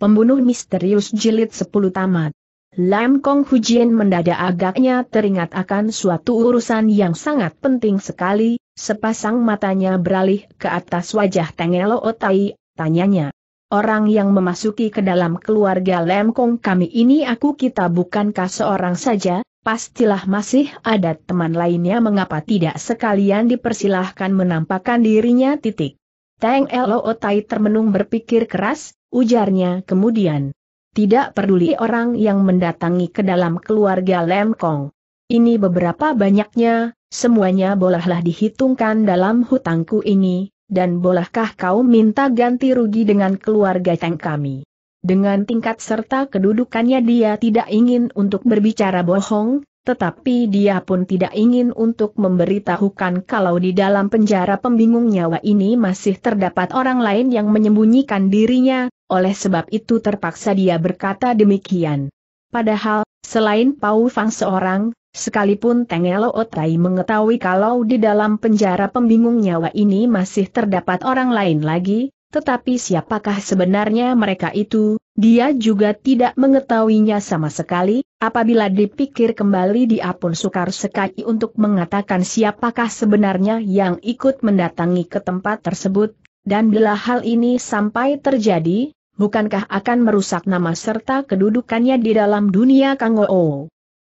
Pembunuh Misterius Jilid 10 Tamat Lam Kong Hujian mendadak agaknya teringat akan suatu urusan yang sangat penting sekali, sepasang matanya beralih ke atas wajah Tengelo Otai, tanyanya. Orang yang memasuki ke dalam keluarga Lam Kong kami ini aku kita bukankah seorang saja, pastilah masih ada teman lainnya mengapa tidak sekalian dipersilahkan menampakkan dirinya titik. Teng Elo Otai termenung berpikir keras, ujarnya kemudian. Tidak peduli orang yang mendatangi ke dalam keluarga Lemkong. Ini beberapa banyaknya, semuanya bolehlah dihitungkan dalam hutangku ini, dan bolehkah kau minta ganti rugi dengan keluarga Teng kami? Dengan tingkat serta kedudukannya dia tidak ingin untuk berbicara bohong, tetapi dia pun tidak ingin untuk memberitahukan kalau di dalam penjara pembingung nyawa ini masih terdapat orang lain yang menyembunyikan dirinya, oleh sebab itu terpaksa dia berkata demikian. Padahal, selain Pau Fang seorang, sekalipun Teng Elo Otai mengetahui kalau di dalam penjara pembingung nyawa ini masih terdapat orang lain lagi, tetapi siapakah sebenarnya mereka itu, dia juga tidak mengetahuinya sama sekali, apabila dipikir kembali dia pun sukar sekali untuk mengatakan siapakah sebenarnya yang ikut mendatangi ke tempat tersebut, dan bila hal ini sampai terjadi, bukankah akan merusak nama serta kedudukannya di dalam dunia Kang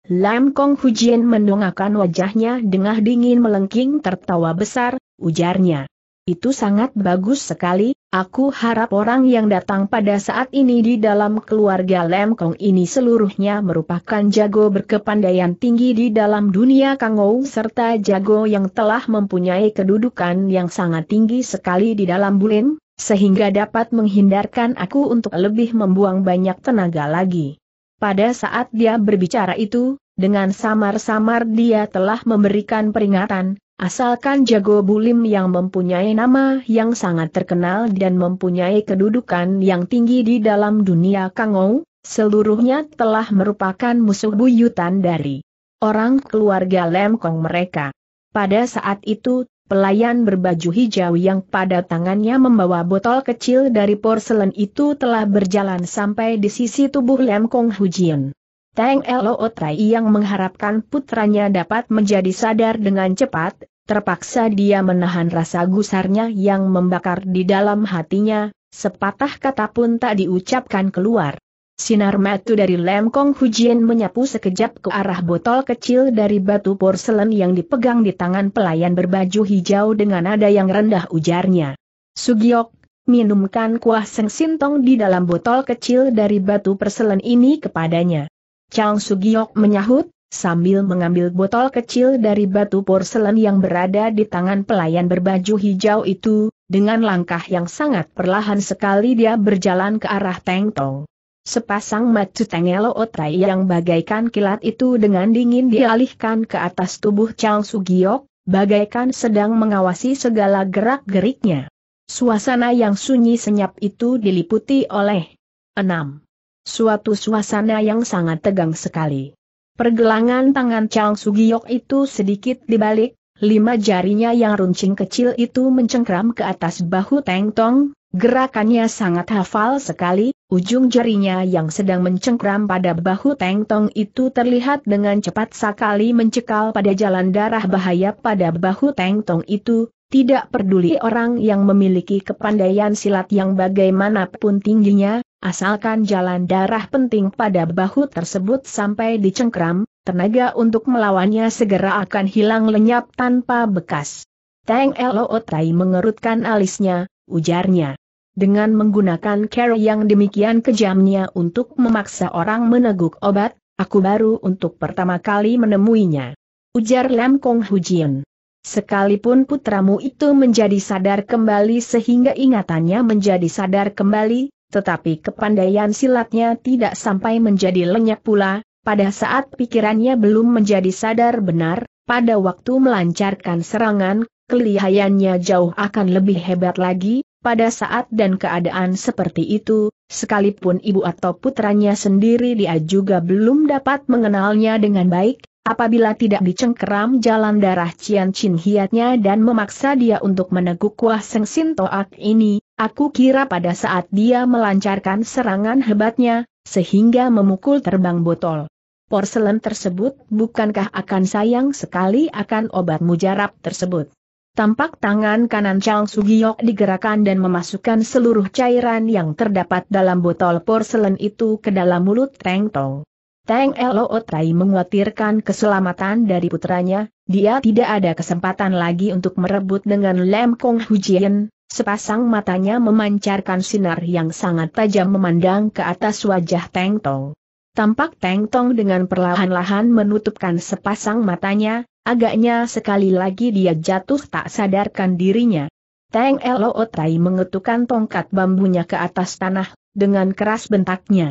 Lam Kong Hujian mendongakkan wajahnya dengan dingin melengking tertawa besar, ujarnya. Itu sangat bagus sekali, Aku harap orang yang datang pada saat ini di dalam keluarga Lem Kong ini seluruhnya merupakan jago berkepandaian tinggi di dalam dunia Kangou serta jago yang telah mempunyai kedudukan yang sangat tinggi sekali di dalam Bulin, sehingga dapat menghindarkan aku untuk lebih membuang banyak tenaga lagi. Pada saat dia berbicara itu, dengan samar-samar dia telah memberikan peringatan, Asalkan jago bulim yang mempunyai nama yang sangat terkenal dan mempunyai kedudukan yang tinggi di dalam dunia Kangou, seluruhnya telah merupakan musuh buyutan dari orang keluarga Lemkong mereka. Pada saat itu, pelayan berbaju hijau yang pada tangannya membawa botol kecil dari porselen itu telah berjalan sampai di sisi tubuh Lemkong Kong Hujian. Teng Lo Tai yang mengharapkan putranya dapat menjadi sadar dengan cepat, terpaksa dia menahan rasa gusarnya yang membakar di dalam hatinya, sepatah kata pun tak diucapkan keluar. Sinar matu dari lem Kong Hujian menyapu sekejap ke arah botol kecil dari batu porselen yang dipegang di tangan pelayan berbaju hijau dengan nada yang rendah ujarnya. Sugiok, minumkan kuah sengsintong di dalam botol kecil dari batu porselen ini kepadanya. Chang Sugiok menyahut, sambil mengambil botol kecil dari batu porselen yang berada di tangan pelayan berbaju hijau itu, dengan langkah yang sangat perlahan sekali dia berjalan ke arah Teng Tong. Sepasang mata Tengelo Otai yang bagaikan kilat itu dengan dingin dialihkan ke atas tubuh Chang Sugiok, bagaikan sedang mengawasi segala gerak-geriknya. Suasana yang sunyi senyap itu diliputi oleh enam Suatu suasana yang sangat tegang sekali. Pergelangan tangan Chang Sugiyok itu sedikit dibalik, lima jarinya yang runcing kecil itu mencengkram ke atas bahu Teng Tong, gerakannya sangat hafal sekali, ujung jarinya yang sedang mencengkram pada bahu Teng Tong itu terlihat dengan cepat sekali mencekal pada jalan darah bahaya pada bahu Teng Tong itu, tidak peduli orang yang memiliki kepandaian silat yang bagaimanapun tingginya, asalkan jalan darah penting pada bahu tersebut sampai dicengkram, tenaga untuk melawannya segera akan hilang lenyap tanpa bekas. Tang Lo Tai mengerutkan alisnya, ujarnya. Dengan menggunakan cara yang demikian kejamnya untuk memaksa orang meneguk obat, aku baru untuk pertama kali menemuinya. Ujar Lam Kong Hujian. Sekalipun putramu itu menjadi sadar kembali sehingga ingatannya menjadi sadar kembali, tetapi kepandaian silatnya tidak sampai menjadi lenyap pula, pada saat pikirannya belum menjadi sadar benar, pada waktu melancarkan serangan, kelihayannya jauh akan lebih hebat lagi, pada saat dan keadaan seperti itu, sekalipun ibu atau putranya sendiri dia juga belum dapat mengenalnya dengan baik, Apabila tidak dicengkeram jalan darah Cian Chin Hiatnya dan memaksa dia untuk meneguk kuah Seng Sin Toak ini, aku kira pada saat dia melancarkan serangan hebatnya, sehingga memukul terbang botol. Porselen tersebut bukankah akan sayang sekali akan obat mujarab tersebut. Tampak tangan kanan Chang Sugiyok digerakkan dan memasukkan seluruh cairan yang terdapat dalam botol porselen itu ke dalam mulut Teng Tong. Teng Lo Tai mengkhawatirkan keselamatan dari putranya, dia tidak ada kesempatan lagi untuk merebut dengan Lem Kong Hujian, sepasang matanya memancarkan sinar yang sangat tajam memandang ke atas wajah Teng Tong. Tampak Teng Tong dengan perlahan-lahan menutupkan sepasang matanya, agaknya sekali lagi dia jatuh tak sadarkan dirinya. Teng Lo Tai mengetukkan tongkat bambunya ke atas tanah, dengan keras bentaknya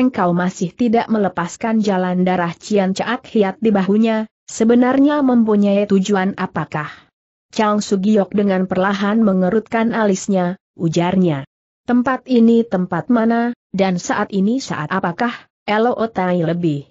engkau masih tidak melepaskan jalan darah Cian Caat Hiat di bahunya, sebenarnya mempunyai tujuan apakah? Chang Sugiok dengan perlahan mengerutkan alisnya, ujarnya. Tempat ini tempat mana, dan saat ini saat apakah, Elo Otai lebih.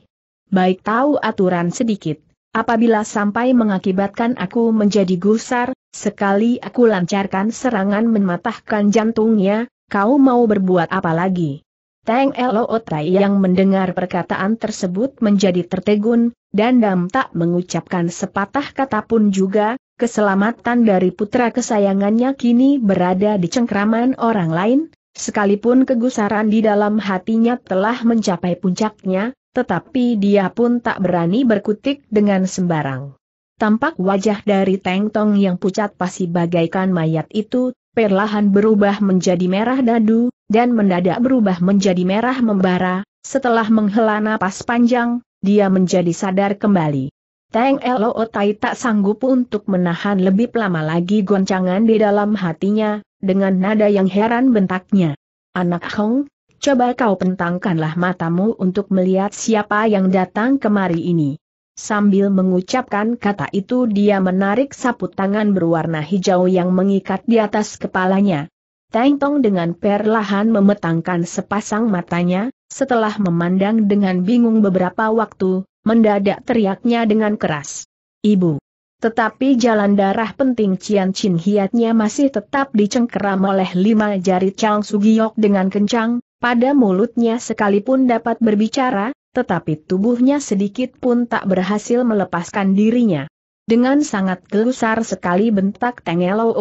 Baik tahu aturan sedikit, apabila sampai mengakibatkan aku menjadi gusar, sekali aku lancarkan serangan mematahkan jantungnya, kau mau berbuat apa lagi? Tang Lootai yang mendengar perkataan tersebut menjadi tertegun, dan dam tak mengucapkan sepatah kata pun juga, keselamatan dari putra kesayangannya kini berada di cengkraman orang lain, sekalipun kegusaran di dalam hatinya telah mencapai puncaknya, tetapi dia pun tak berani berkutik dengan sembarang. Tampak wajah dari Teng Tong yang pucat pasti bagaikan mayat itu, perlahan berubah menjadi merah dadu, dan mendadak berubah menjadi merah membara, setelah menghela napas panjang, dia menjadi sadar kembali. Teng Elo Otai tak sanggup untuk menahan lebih lama lagi goncangan di dalam hatinya, dengan nada yang heran bentaknya. Anak Hong, coba kau pentangkanlah matamu untuk melihat siapa yang datang kemari ini. Sambil mengucapkan kata itu dia menarik sapu tangan berwarna hijau yang mengikat di atas kepalanya. Teng Tong dengan perlahan memetangkan sepasang matanya, setelah memandang dengan bingung beberapa waktu, mendadak teriaknya dengan keras. Ibu. Tetapi jalan darah penting Cian Chin Hiatnya masih tetap dicengkeram oleh lima jari Chang Sugiyok dengan kencang, pada mulutnya sekalipun dapat berbicara, tetapi tubuhnya sedikit pun tak berhasil melepaskan dirinya. Dengan sangat gelusar sekali bentak Tengelo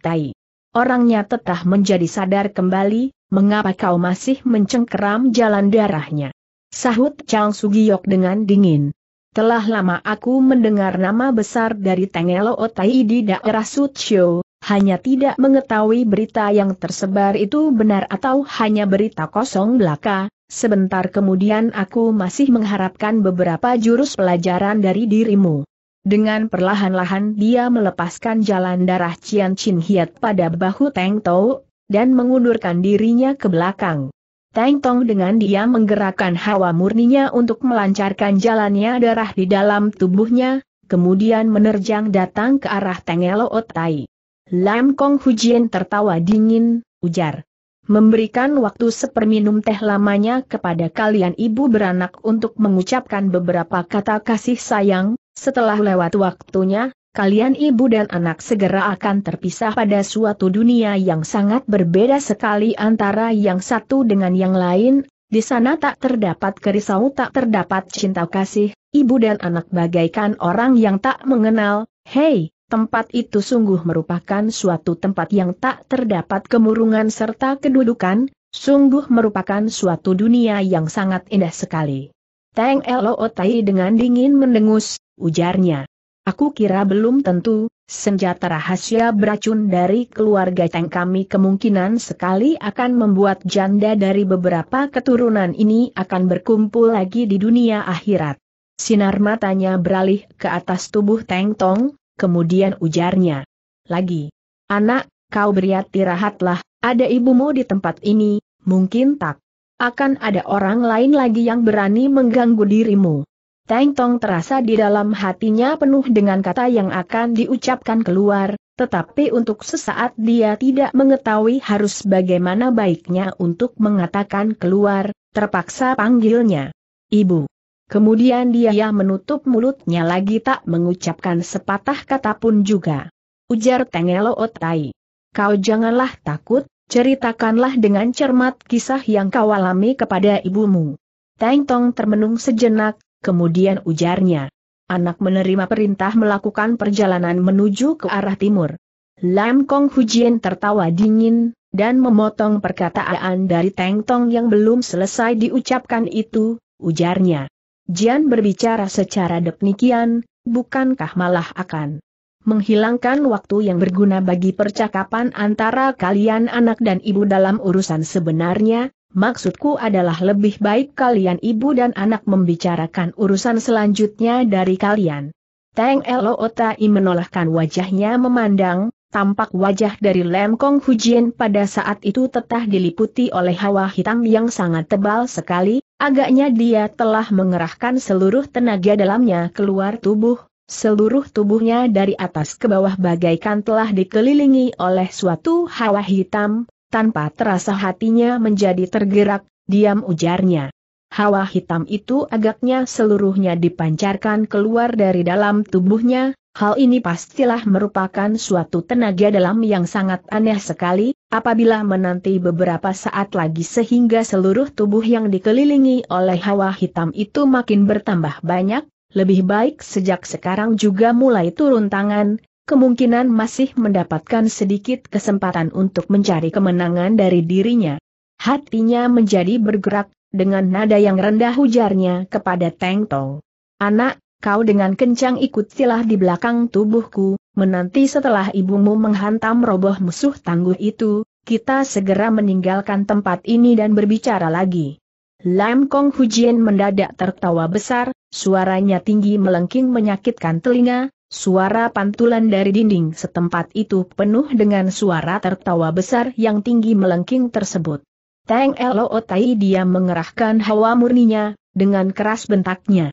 Tai. Orangnya tetap menjadi sadar kembali, mengapa kau masih mencengkeram jalan darahnya? Sahut Chang Sugiyok dengan dingin. Telah lama aku mendengar nama besar dari Tengelo Otai di daerah Sutio, hanya tidak mengetahui berita yang tersebar itu benar atau hanya berita kosong belaka. Sebentar kemudian aku masih mengharapkan beberapa jurus pelajaran dari dirimu. Dengan perlahan-lahan dia melepaskan jalan darah Cian Chin Hiat pada bahu Teng Tou, dan mengundurkan dirinya ke belakang. Teng Tong dengan dia menggerakkan hawa murninya untuk melancarkan jalannya darah di dalam tubuhnya, kemudian menerjang datang ke arah Teng Elo Otai. Lam Kong Hujian tertawa dingin, ujar memberikan waktu seperminum teh lamanya kepada kalian ibu beranak untuk mengucapkan beberapa kata kasih sayang, setelah lewat waktunya, kalian ibu dan anak segera akan terpisah pada suatu dunia yang sangat berbeda sekali antara yang satu dengan yang lain, di sana tak terdapat kerisau tak terdapat cinta kasih, ibu dan anak bagaikan orang yang tak mengenal, hei, Tempat itu sungguh merupakan suatu tempat yang tak terdapat kemurungan serta kedudukan, sungguh merupakan suatu dunia yang sangat indah sekali. Teng Lo Tai dengan dingin mendengus, ujarnya. Aku kira belum tentu, senjata rahasia beracun dari keluarga Teng kami kemungkinan sekali akan membuat janda dari beberapa keturunan ini akan berkumpul lagi di dunia akhirat. Sinar matanya beralih ke atas tubuh Teng Tong, kemudian ujarnya. Lagi, anak, kau beriati rahatlah ada ibumu di tempat ini, mungkin tak akan ada orang lain lagi yang berani mengganggu dirimu. Teng Tong terasa di dalam hatinya penuh dengan kata yang akan diucapkan keluar, tetapi untuk sesaat dia tidak mengetahui harus bagaimana baiknya untuk mengatakan keluar, terpaksa panggilnya. Ibu. Kemudian dia menutup mulutnya lagi tak mengucapkan sepatah kata pun juga. Ujar Tengelo Otai. Kau janganlah takut, ceritakanlah dengan cermat kisah yang kau alami kepada ibumu. Teng Tong termenung sejenak, kemudian ujarnya. Anak menerima perintah melakukan perjalanan menuju ke arah timur. Lam Kong Hujian tertawa dingin, dan memotong perkataan dari Teng Tong yang belum selesai diucapkan itu, ujarnya. Jian berbicara secara demikian, bukankah malah akan menghilangkan waktu yang berguna bagi percakapan antara kalian anak dan ibu dalam urusan sebenarnya, maksudku adalah lebih baik kalian ibu dan anak membicarakan urusan selanjutnya dari kalian. Teng Elo Otai menolakkan wajahnya memandang, tampak wajah dari Lem Kong Hujin pada saat itu tetah diliputi oleh hawa hitam yang sangat tebal sekali, Agaknya dia telah mengerahkan seluruh tenaga dalamnya keluar tubuh, seluruh tubuhnya dari atas ke bawah bagaikan telah dikelilingi oleh suatu hawa hitam, tanpa terasa hatinya menjadi tergerak, diam ujarnya. Hawa hitam itu agaknya seluruhnya dipancarkan keluar dari dalam tubuhnya, hal ini pastilah merupakan suatu tenaga dalam yang sangat aneh sekali, apabila menanti beberapa saat lagi sehingga seluruh tubuh yang dikelilingi oleh hawa hitam itu makin bertambah banyak, lebih baik sejak sekarang juga mulai turun tangan, kemungkinan masih mendapatkan sedikit kesempatan untuk mencari kemenangan dari dirinya. Hatinya menjadi bergerak, dengan nada yang rendah ujarnya kepada Teng Tong. Anak, kau dengan kencang ikut silah di belakang tubuhku, menanti setelah ibumu menghantam roboh musuh tangguh itu, kita segera meninggalkan tempat ini dan berbicara lagi. Lam Kong Hujian mendadak tertawa besar, suaranya tinggi melengking menyakitkan telinga, suara pantulan dari dinding setempat itu penuh dengan suara tertawa besar yang tinggi melengking tersebut. Teng Otai dia mengerahkan hawa murninya, dengan keras bentaknya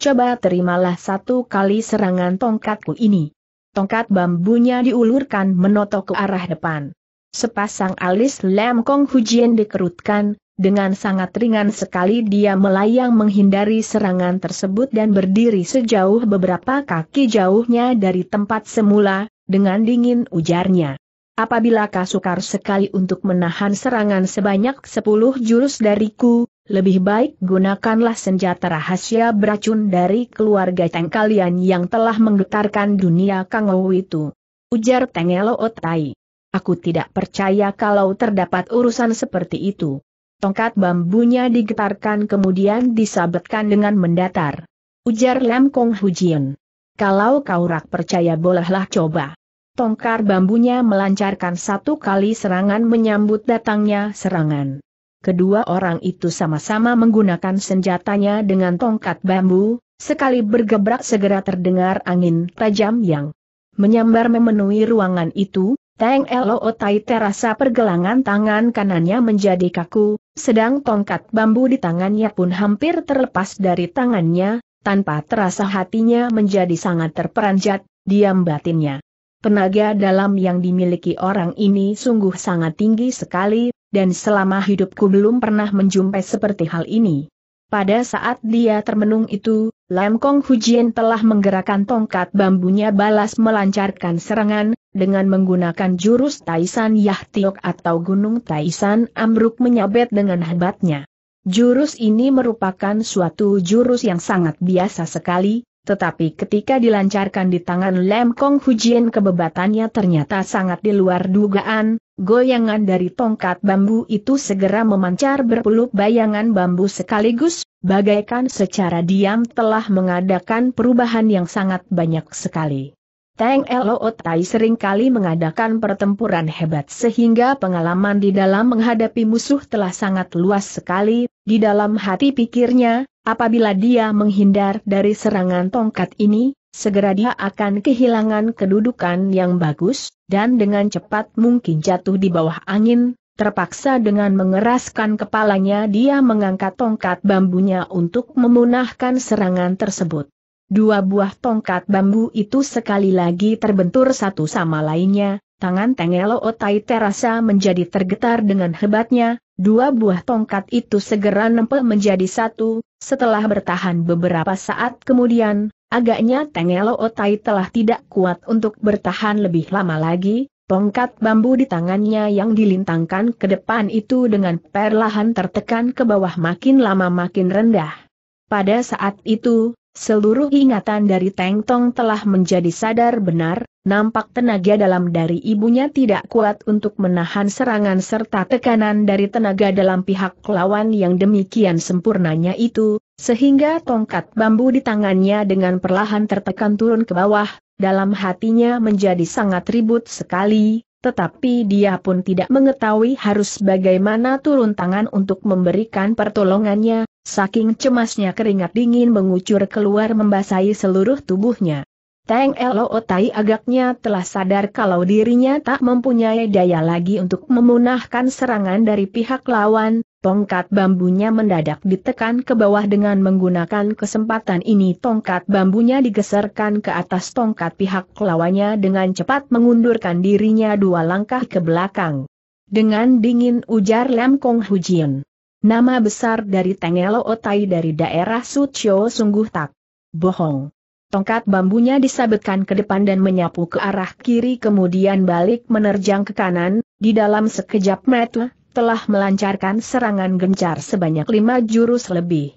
coba terimalah satu kali serangan tongkatku ini. Tongkat bambunya diulurkan menotok ke arah depan. Sepasang alis Lam Kong Hujian dikerutkan, dengan sangat ringan sekali dia melayang menghindari serangan tersebut dan berdiri sejauh beberapa kaki jauhnya dari tempat semula, dengan dingin ujarnya. Apabila kau sukar sekali untuk menahan serangan sebanyak 10 jurus dariku, lebih baik gunakanlah senjata rahasia beracun dari keluarga Teng kalian yang telah menggetarkan dunia Kangou itu. Ujar Teng Otai. Aku tidak percaya kalau terdapat urusan seperti itu. Tongkat bambunya digetarkan kemudian disabetkan dengan mendatar. Ujar Lam Kong Hujian. Kalau kau rak percaya bolehlah coba. Tongkar bambunya melancarkan satu kali serangan menyambut datangnya serangan kedua orang itu sama-sama menggunakan senjatanya dengan tongkat bambu, sekali bergebrak segera terdengar angin tajam yang menyambar memenuhi ruangan itu, Teng Lo Tai terasa pergelangan tangan kanannya menjadi kaku, sedang tongkat bambu di tangannya pun hampir terlepas dari tangannya, tanpa terasa hatinya menjadi sangat terperanjat, diam batinnya. Tenaga dalam yang dimiliki orang ini sungguh sangat tinggi sekali, dan selama hidupku belum pernah menjumpai seperti hal ini. Pada saat dia termenung itu, Lam Kong Hujian telah menggerakkan tongkat bambunya balas melancarkan serangan, dengan menggunakan jurus Taisan Yah Tiok atau Gunung Taisan Amruk menyabet dengan hebatnya. Jurus ini merupakan suatu jurus yang sangat biasa sekali, tetapi ketika dilancarkan di tangan Lam Kong Hujian kebebatannya ternyata sangat di luar dugaan, Goyangan dari tongkat bambu itu segera memancar berpeluk bayangan bambu sekaligus, bagaikan secara diam telah mengadakan perubahan yang sangat banyak sekali. Tang Lo seringkali mengadakan pertempuran hebat sehingga pengalaman di dalam menghadapi musuh telah sangat luas sekali, di dalam hati pikirnya, apabila dia menghindar dari serangan tongkat ini, segera dia akan kehilangan kedudukan yang bagus, dan dengan cepat mungkin jatuh di bawah angin, terpaksa dengan mengeraskan kepalanya dia mengangkat tongkat bambunya untuk memunahkan serangan tersebut. Dua buah tongkat bambu itu sekali lagi terbentur satu sama lainnya, tangan Tengelo Otai terasa menjadi tergetar dengan hebatnya, Dua buah tongkat itu segera nempel menjadi satu, setelah bertahan beberapa saat kemudian, Agaknya Tengelo Otai telah tidak kuat untuk bertahan lebih lama lagi, tongkat bambu di tangannya yang dilintangkan ke depan itu dengan perlahan tertekan ke bawah makin lama makin rendah. Pada saat itu, seluruh ingatan dari Teng Tong telah menjadi sadar benar, nampak tenaga dalam dari ibunya tidak kuat untuk menahan serangan serta tekanan dari tenaga dalam pihak lawan yang demikian sempurnanya itu, sehingga tongkat bambu di tangannya dengan perlahan tertekan turun ke bawah, dalam hatinya menjadi sangat ribut sekali, tetapi dia pun tidak mengetahui harus bagaimana turun tangan untuk memberikan pertolongannya, saking cemasnya keringat dingin mengucur keluar membasahi seluruh tubuhnya. Teng Elo Tai agaknya telah sadar kalau dirinya tak mempunyai daya lagi untuk memunahkan serangan dari pihak lawan, Tongkat bambunya mendadak ditekan ke bawah dengan menggunakan kesempatan ini tongkat bambunya digeserkan ke atas tongkat pihak lawannya dengan cepat mengundurkan dirinya dua langkah ke belakang. Dengan dingin ujar Lam Kong Hujian. Nama besar dari Tengelo Otai dari daerah Sucio sungguh tak bohong. Tongkat bambunya disabetkan ke depan dan menyapu ke arah kiri kemudian balik menerjang ke kanan, di dalam sekejap mata, telah melancarkan serangan gencar sebanyak lima jurus lebih.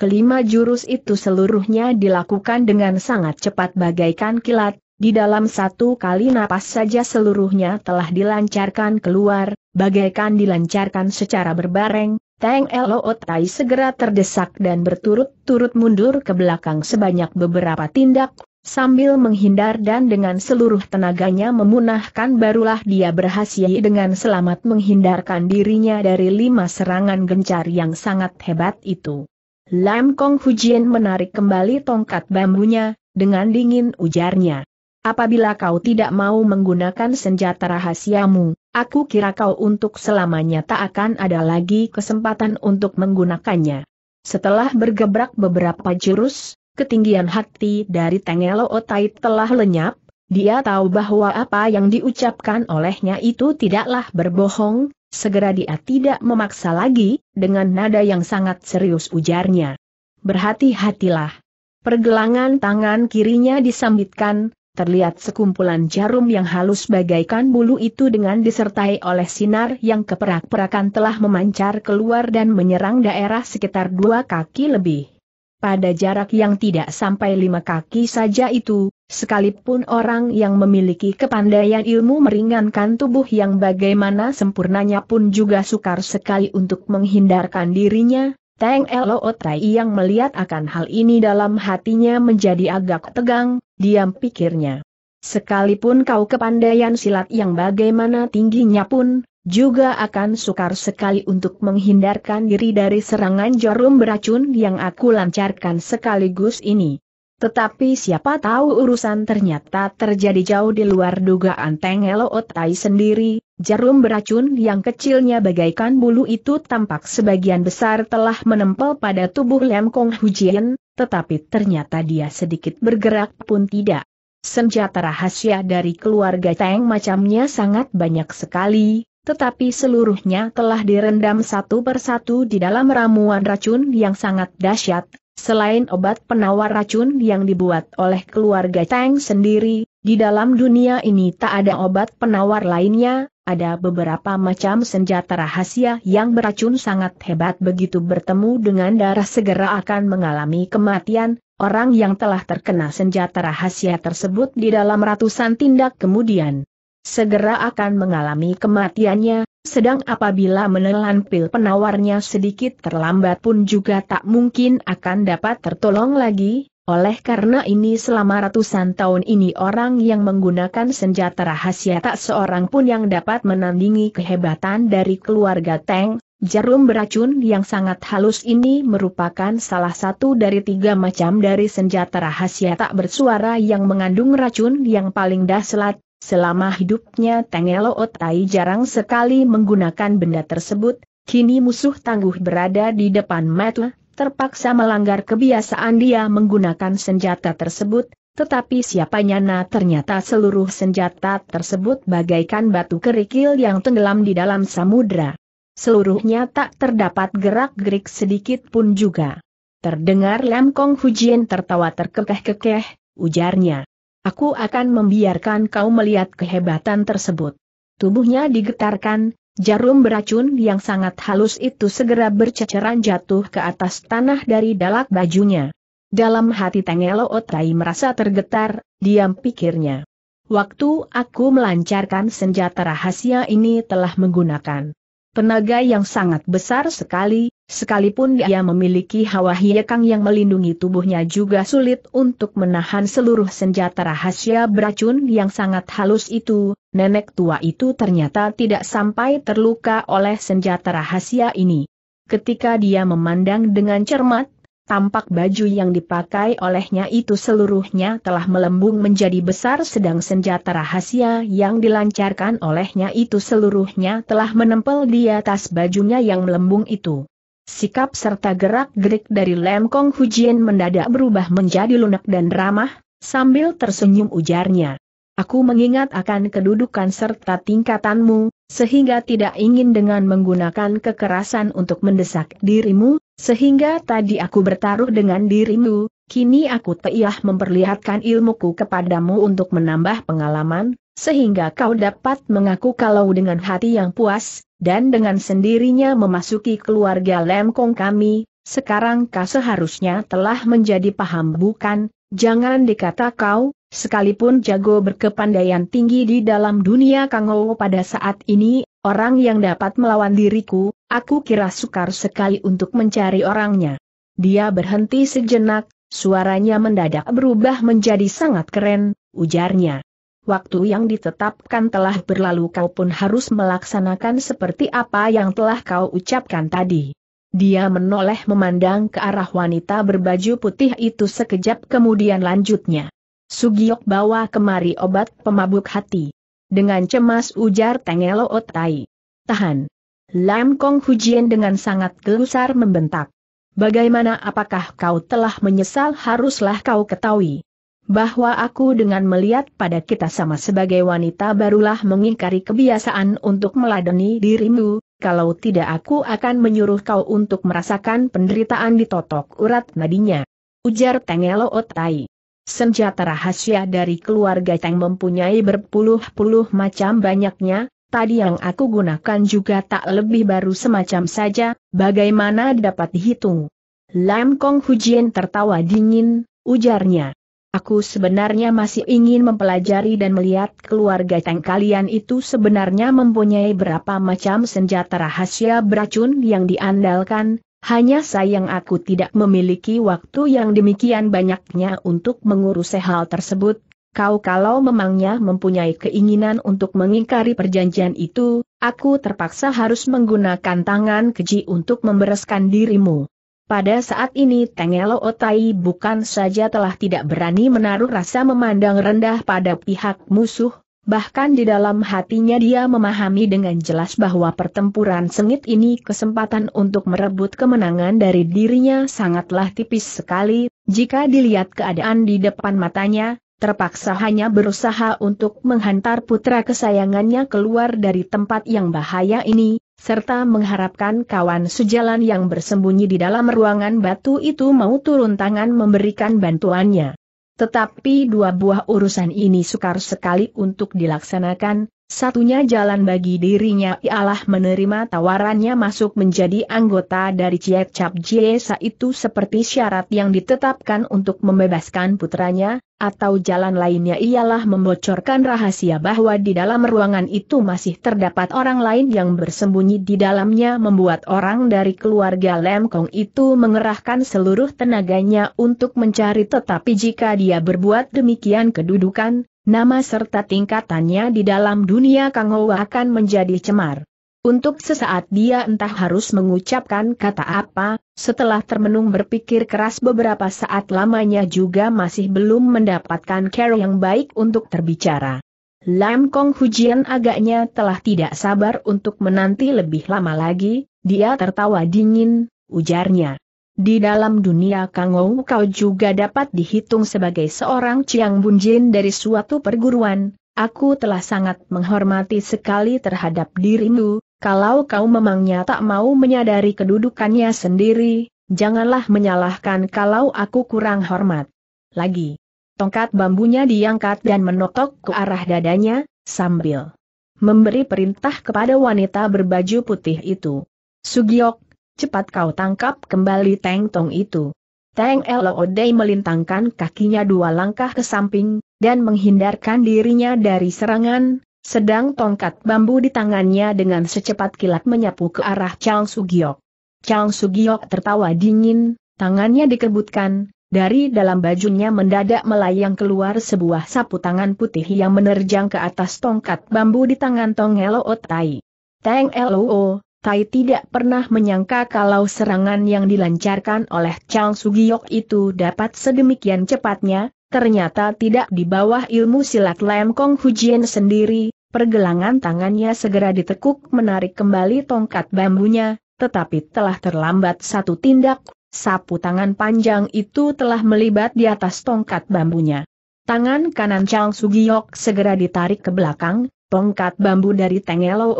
Kelima jurus itu seluruhnya dilakukan dengan sangat cepat bagaikan kilat, di dalam satu kali napas saja seluruhnya telah dilancarkan keluar, bagaikan dilancarkan secara berbareng, Teng Elo segera terdesak dan berturut-turut mundur ke belakang sebanyak beberapa tindak, Sambil menghindar dan dengan seluruh tenaganya memunahkan barulah dia berhasil dengan selamat menghindarkan dirinya dari lima serangan gencar yang sangat hebat itu. Lam Kong Fujian menarik kembali tongkat bambunya, dengan dingin ujarnya. Apabila kau tidak mau menggunakan senjata rahasiamu, aku kira kau untuk selamanya tak akan ada lagi kesempatan untuk menggunakannya. Setelah bergebrak beberapa jurus, ketinggian hati dari Tengelo Otai telah lenyap, dia tahu bahwa apa yang diucapkan olehnya itu tidaklah berbohong, segera dia tidak memaksa lagi, dengan nada yang sangat serius ujarnya. Berhati-hatilah. Pergelangan tangan kirinya disambitkan, terlihat sekumpulan jarum yang halus bagaikan bulu itu dengan disertai oleh sinar yang keperak-perakan telah memancar keluar dan menyerang daerah sekitar dua kaki lebih pada jarak yang tidak sampai lima kaki saja itu, sekalipun orang yang memiliki kepandaian ilmu meringankan tubuh yang bagaimana sempurnanya pun juga sukar sekali untuk menghindarkan dirinya, Teng Elo Tai yang melihat akan hal ini dalam hatinya menjadi agak tegang, diam pikirnya. Sekalipun kau kepandaian silat yang bagaimana tingginya pun, juga akan sukar sekali untuk menghindarkan diri dari serangan jarum beracun yang aku lancarkan sekaligus ini. Tetapi siapa tahu urusan ternyata terjadi jauh di luar dugaan Tengelo Otai sendiri, jarum beracun yang kecilnya bagaikan bulu itu tampak sebagian besar telah menempel pada tubuh Lem Hujian, tetapi ternyata dia sedikit bergerak pun tidak. Senjata rahasia dari keluarga Teng macamnya sangat banyak sekali, tetapi seluruhnya telah direndam satu persatu di dalam ramuan racun yang sangat dahsyat. Selain obat penawar racun yang dibuat oleh keluarga Tang sendiri, di dalam dunia ini tak ada obat penawar lainnya, ada beberapa macam senjata rahasia yang beracun sangat hebat begitu bertemu dengan darah segera akan mengalami kematian, orang yang telah terkena senjata rahasia tersebut di dalam ratusan tindak kemudian segera akan mengalami kematiannya, sedang apabila menelan pil penawarnya sedikit terlambat pun juga tak mungkin akan dapat tertolong lagi, oleh karena ini selama ratusan tahun ini orang yang menggunakan senjata rahasia tak seorang pun yang dapat menandingi kehebatan dari keluarga Teng, jarum beracun yang sangat halus ini merupakan salah satu dari tiga macam dari senjata rahasia tak bersuara yang mengandung racun yang paling dahsyat, Selama hidupnya Tengelo Otai jarang sekali menggunakan benda tersebut, kini musuh tangguh berada di depan mata, terpaksa melanggar kebiasaan dia menggunakan senjata tersebut, tetapi siapa nyana ternyata seluruh senjata tersebut bagaikan batu kerikil yang tenggelam di dalam samudra. Seluruhnya tak terdapat gerak-gerik sedikit pun juga. Terdengar Lam Kong Hujian tertawa terkekeh-kekeh, ujarnya. Aku akan membiarkan kau melihat kehebatan tersebut. Tubuhnya digetarkan, jarum beracun yang sangat halus itu segera berceceran jatuh ke atas tanah dari dalak bajunya. Dalam hati Tengelo Otai merasa tergetar, diam pikirnya. Waktu aku melancarkan senjata rahasia ini telah menggunakan Tenaga yang sangat besar sekali, sekalipun dia memiliki hawa hiekang yang melindungi tubuhnya juga sulit untuk menahan seluruh senjata rahasia beracun yang sangat halus itu, nenek tua itu ternyata tidak sampai terluka oleh senjata rahasia ini. Ketika dia memandang dengan cermat, tampak baju yang dipakai olehnya itu seluruhnya telah melembung menjadi besar sedang senjata rahasia yang dilancarkan olehnya itu seluruhnya telah menempel di atas bajunya yang melembung itu. Sikap serta gerak-gerik dari Lem Kong Hujian mendadak berubah menjadi lunak dan ramah, sambil tersenyum ujarnya. Aku mengingat akan kedudukan serta tingkatanmu, sehingga tidak ingin dengan menggunakan kekerasan untuk mendesak dirimu, sehingga tadi aku bertaruh dengan dirimu, kini aku telah memperlihatkan ilmuku kepadamu untuk menambah pengalaman, sehingga kau dapat mengaku kalau dengan hati yang puas, dan dengan sendirinya memasuki keluarga Lemkong kami, sekarang kau seharusnya telah menjadi paham bukan, jangan dikata kau, sekalipun jago berkepandaian tinggi di dalam dunia Kangou pada saat ini Orang yang dapat melawan diriku, aku kira sukar sekali untuk mencari orangnya. Dia berhenti sejenak, suaranya mendadak berubah menjadi sangat keren, ujarnya. Waktu yang ditetapkan telah berlalu kau pun harus melaksanakan seperti apa yang telah kau ucapkan tadi. Dia menoleh memandang ke arah wanita berbaju putih itu sekejap kemudian lanjutnya. Sugiok bawa kemari obat pemabuk hati. Dengan cemas ujar Tengelo Otai. Tahan. Lam Kong Hujian dengan sangat gelusar membentak. Bagaimana apakah kau telah menyesal haruslah kau ketahui bahwa aku dengan melihat pada kita sama sebagai wanita barulah mengingkari kebiasaan untuk meladeni dirimu, kalau tidak aku akan menyuruh kau untuk merasakan penderitaan di totok urat nadinya. Ujar Tengelo Otai. Senjata rahasia dari keluarga Tang mempunyai berpuluh-puluh macam banyaknya, tadi yang aku gunakan juga tak lebih baru semacam saja, bagaimana dapat dihitung? Lam Kong Hujian tertawa dingin, ujarnya. Aku sebenarnya masih ingin mempelajari dan melihat keluarga Tang kalian itu sebenarnya mempunyai berapa macam senjata rahasia beracun yang diandalkan, hanya sayang aku tidak memiliki waktu yang demikian banyaknya untuk mengurus hal tersebut. Kau kalau memangnya mempunyai keinginan untuk mengingkari perjanjian itu, aku terpaksa harus menggunakan tangan keji untuk membereskan dirimu. Pada saat ini Tengelo Otai bukan saja telah tidak berani menaruh rasa memandang rendah pada pihak musuh, Bahkan di dalam hatinya dia memahami dengan jelas bahwa pertempuran sengit ini kesempatan untuk merebut kemenangan dari dirinya sangatlah tipis sekali, jika dilihat keadaan di depan matanya, terpaksa hanya berusaha untuk menghantar putra kesayangannya keluar dari tempat yang bahaya ini, serta mengharapkan kawan sejalan yang bersembunyi di dalam ruangan batu itu mau turun tangan memberikan bantuannya. Tetapi dua buah urusan ini sukar sekali untuk dilaksanakan, Satunya jalan bagi dirinya ialah menerima tawarannya masuk menjadi anggota dari Ciek Cap Jiesa itu seperti syarat yang ditetapkan untuk membebaskan putranya, atau jalan lainnya ialah membocorkan rahasia bahwa di dalam ruangan itu masih terdapat orang lain yang bersembunyi di dalamnya membuat orang dari keluarga Lem Kong itu mengerahkan seluruh tenaganya untuk mencari tetapi jika dia berbuat demikian kedudukan, Nama serta tingkatannya di dalam dunia Kang akan menjadi cemar. Untuk sesaat dia entah harus mengucapkan kata apa, setelah termenung berpikir keras beberapa saat lamanya juga masih belum mendapatkan care yang baik untuk terbicara. Lam Kong Hujian agaknya telah tidak sabar untuk menanti lebih lama lagi, dia tertawa dingin, ujarnya. Di dalam dunia Kangou kau juga dapat dihitung sebagai seorang Chiang Bunjin dari suatu perguruan, aku telah sangat menghormati sekali terhadap dirimu, kalau kau memangnya tak mau menyadari kedudukannya sendiri, janganlah menyalahkan kalau aku kurang hormat. Lagi, tongkat bambunya diangkat dan menotok ke arah dadanya, sambil memberi perintah kepada wanita berbaju putih itu. Sugiok cepat kau tangkap kembali Teng Tong itu. Teng Odei melintangkan kakinya dua langkah ke samping, dan menghindarkan dirinya dari serangan, sedang tongkat bambu di tangannya dengan secepat kilat menyapu ke arah Chang Sugiok. Chang Sugiok tertawa dingin, tangannya dikebutkan, dari dalam bajunya mendadak melayang keluar sebuah sapu tangan putih yang menerjang ke atas tongkat bambu di tangan Tong Elo Otai. Teng O. Tai tidak pernah menyangka kalau serangan yang dilancarkan oleh Chang Sugiyok itu dapat sedemikian cepatnya, ternyata tidak di bawah ilmu silat Lam Kong Hujian sendiri, pergelangan tangannya segera ditekuk menarik kembali tongkat bambunya, tetapi telah terlambat satu tindak, sapu tangan panjang itu telah melibat di atas tongkat bambunya. Tangan kanan Chang Sugiyok segera ditarik ke belakang, tongkat bambu dari Tengelo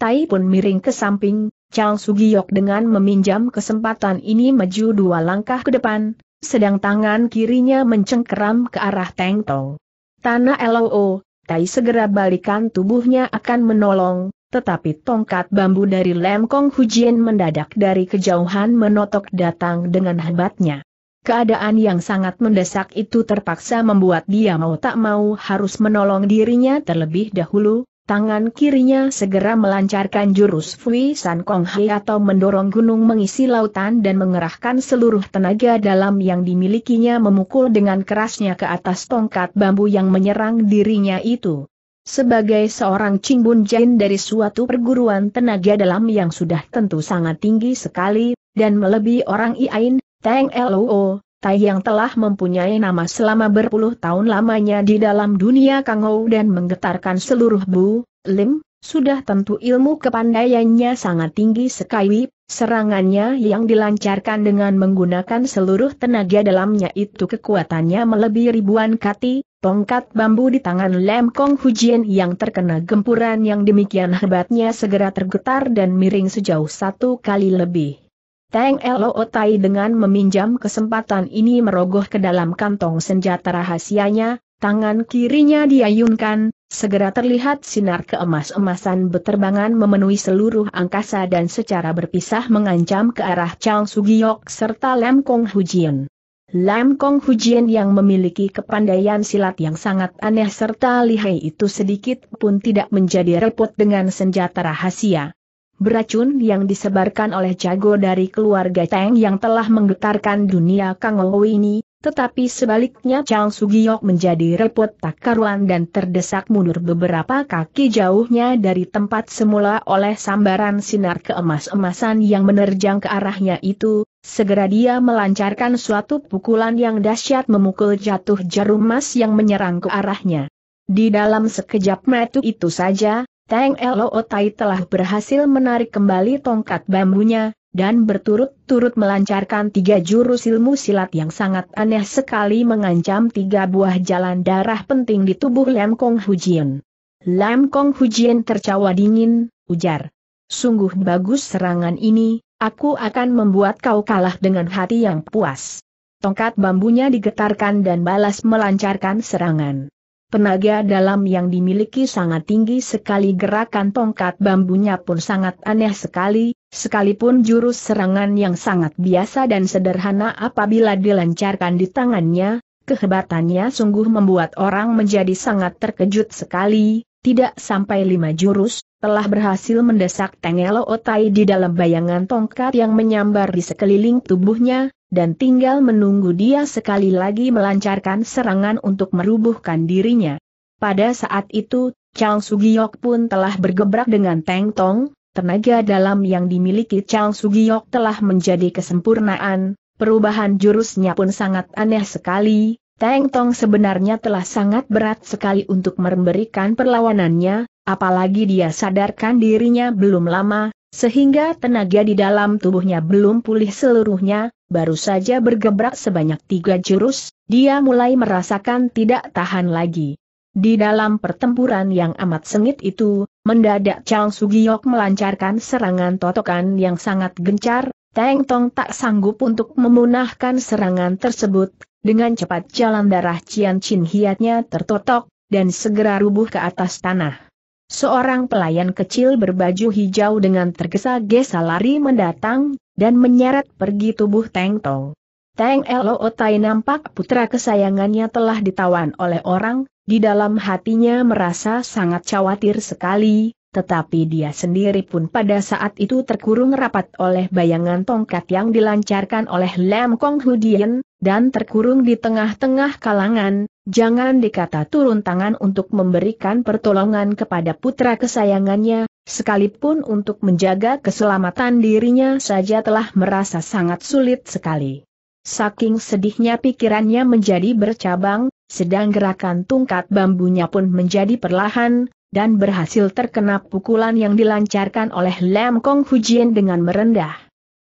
Tai pun miring ke samping, Chang Sugiyok dengan meminjam kesempatan ini maju dua langkah ke depan, sedang tangan kirinya mencengkeram ke arah Teng Tong. Tanah LOO, Tai segera balikan tubuhnya akan menolong, tetapi tongkat bambu dari Lem Kong Hujin mendadak dari kejauhan menotok datang dengan hebatnya. Keadaan yang sangat mendesak itu terpaksa membuat dia mau tak mau harus menolong dirinya terlebih dahulu, Tangan kirinya segera melancarkan jurus Fui San Kong Hei atau mendorong gunung mengisi lautan dan mengerahkan seluruh tenaga dalam yang dimilikinya memukul dengan kerasnya ke atas tongkat bambu yang menyerang dirinya itu. Sebagai seorang Bun Jain dari suatu perguruan tenaga dalam yang sudah tentu sangat tinggi sekali, dan melebihi orang Iain, Tang Loo, Tai yang telah mempunyai nama selama berpuluh tahun lamanya di dalam dunia Kangou dan menggetarkan seluruh Bu, Lim, sudah tentu ilmu kepandaiannya sangat tinggi sekali, serangannya yang dilancarkan dengan menggunakan seluruh tenaga dalamnya itu kekuatannya melebihi ribuan kati, tongkat bambu di tangan Lem Kong Hujian yang terkena gempuran yang demikian hebatnya segera tergetar dan miring sejauh satu kali lebih. Tang Lo Tai dengan meminjam kesempatan ini merogoh ke dalam kantong senjata rahasianya, tangan kirinya diayunkan, segera terlihat sinar keemas-emasan beterbangan memenuhi seluruh angkasa dan secara berpisah mengancam ke arah Chang Sugiyok serta Lam Kong Hujian. Lam Kong Hujian yang memiliki kepandaian silat yang sangat aneh serta lihai itu sedikit pun tidak menjadi repot dengan senjata rahasia beracun yang disebarkan oleh jago dari keluarga Teng yang telah menggetarkan dunia Kang Ouw ini, tetapi sebaliknya Chang Sugiok menjadi repot tak karuan dan terdesak mundur beberapa kaki jauhnya dari tempat semula oleh sambaran sinar keemas-emasan yang menerjang ke arahnya itu, segera dia melancarkan suatu pukulan yang dahsyat memukul jatuh jarum emas yang menyerang ke arahnya. Di dalam sekejap metu itu saja, Tang Lootai telah berhasil menarik kembali tongkat bambunya, dan berturut-turut melancarkan tiga jurus ilmu silat yang sangat aneh sekali mengancam tiga buah jalan darah penting di tubuh Lam Kong Hujian. Lam Kong Hujian tercawa dingin, ujar. Sungguh bagus serangan ini, aku akan membuat kau kalah dengan hati yang puas. Tongkat bambunya digetarkan dan balas melancarkan serangan. Tenaga dalam yang dimiliki sangat tinggi sekali gerakan tongkat bambunya pun sangat aneh sekali, sekalipun jurus serangan yang sangat biasa dan sederhana apabila dilancarkan di tangannya, kehebatannya sungguh membuat orang menjadi sangat terkejut sekali, tidak sampai lima jurus, telah berhasil mendesak Tengelo Otai di dalam bayangan tongkat yang menyambar di sekeliling tubuhnya, dan tinggal menunggu dia sekali lagi melancarkan serangan untuk merubuhkan dirinya. Pada saat itu, Chang Sugiyok pun telah bergebrak dengan Teng Tong, tenaga dalam yang dimiliki Chang Sugiyok telah menjadi kesempurnaan, perubahan jurusnya pun sangat aneh sekali, Teng Tong sebenarnya telah sangat berat sekali untuk memberikan perlawanannya, apalagi dia sadarkan dirinya belum lama, sehingga tenaga di dalam tubuhnya belum pulih seluruhnya, baru saja bergebrak sebanyak tiga jurus, dia mulai merasakan tidak tahan lagi. Di dalam pertempuran yang amat sengit itu, mendadak Chang Sugiyok melancarkan serangan totokan yang sangat gencar, Teng Tong tak sanggup untuk memunahkan serangan tersebut, dengan cepat jalan darah Cian Chin Hiatnya tertotok, dan segera rubuh ke atas tanah. Seorang pelayan kecil berbaju hijau dengan tergesa-gesa lari mendatang, dan menyeret pergi tubuh Teng Tong. Teng Elo Otai nampak putra kesayangannya telah ditawan oleh orang, di dalam hatinya merasa sangat khawatir sekali, tetapi dia sendiri pun pada saat itu terkurung rapat oleh bayangan tongkat yang dilancarkan oleh Lam Kong Hudian, dan terkurung di tengah-tengah kalangan, Jangan dikata turun tangan untuk memberikan pertolongan kepada putra kesayangannya, sekalipun untuk menjaga keselamatan dirinya saja telah merasa sangat sulit sekali. Saking sedihnya pikirannya menjadi bercabang, sedang gerakan tungkat bambunya pun menjadi perlahan, dan berhasil terkena pukulan yang dilancarkan oleh Lam Kong Hujian dengan merendah.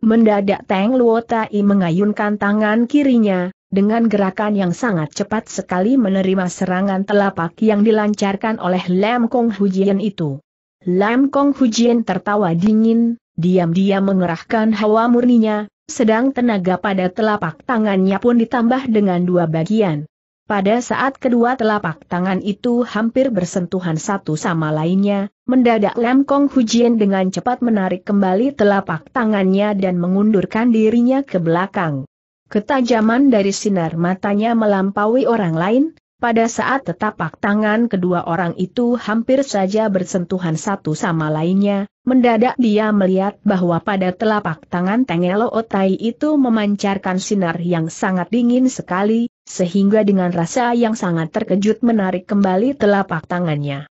Mendadak Teng Luotai mengayunkan tangan kirinya, dengan gerakan yang sangat cepat sekali menerima serangan telapak yang dilancarkan oleh Lam Kong Hujian itu. Lam Kong Hujian tertawa dingin, diam-diam mengerahkan hawa murninya, sedang tenaga pada telapak tangannya pun ditambah dengan dua bagian. Pada saat kedua telapak tangan itu hampir bersentuhan satu sama lainnya, mendadak Lam Kong Hujian dengan cepat menarik kembali telapak tangannya dan mengundurkan dirinya ke belakang. Ketajaman dari sinar matanya melampaui orang lain, pada saat tetapak tangan kedua orang itu hampir saja bersentuhan satu sama lainnya, mendadak dia melihat bahwa pada telapak tangan Tengelo Otai itu memancarkan sinar yang sangat dingin sekali, sehingga dengan rasa yang sangat terkejut menarik kembali telapak tangannya.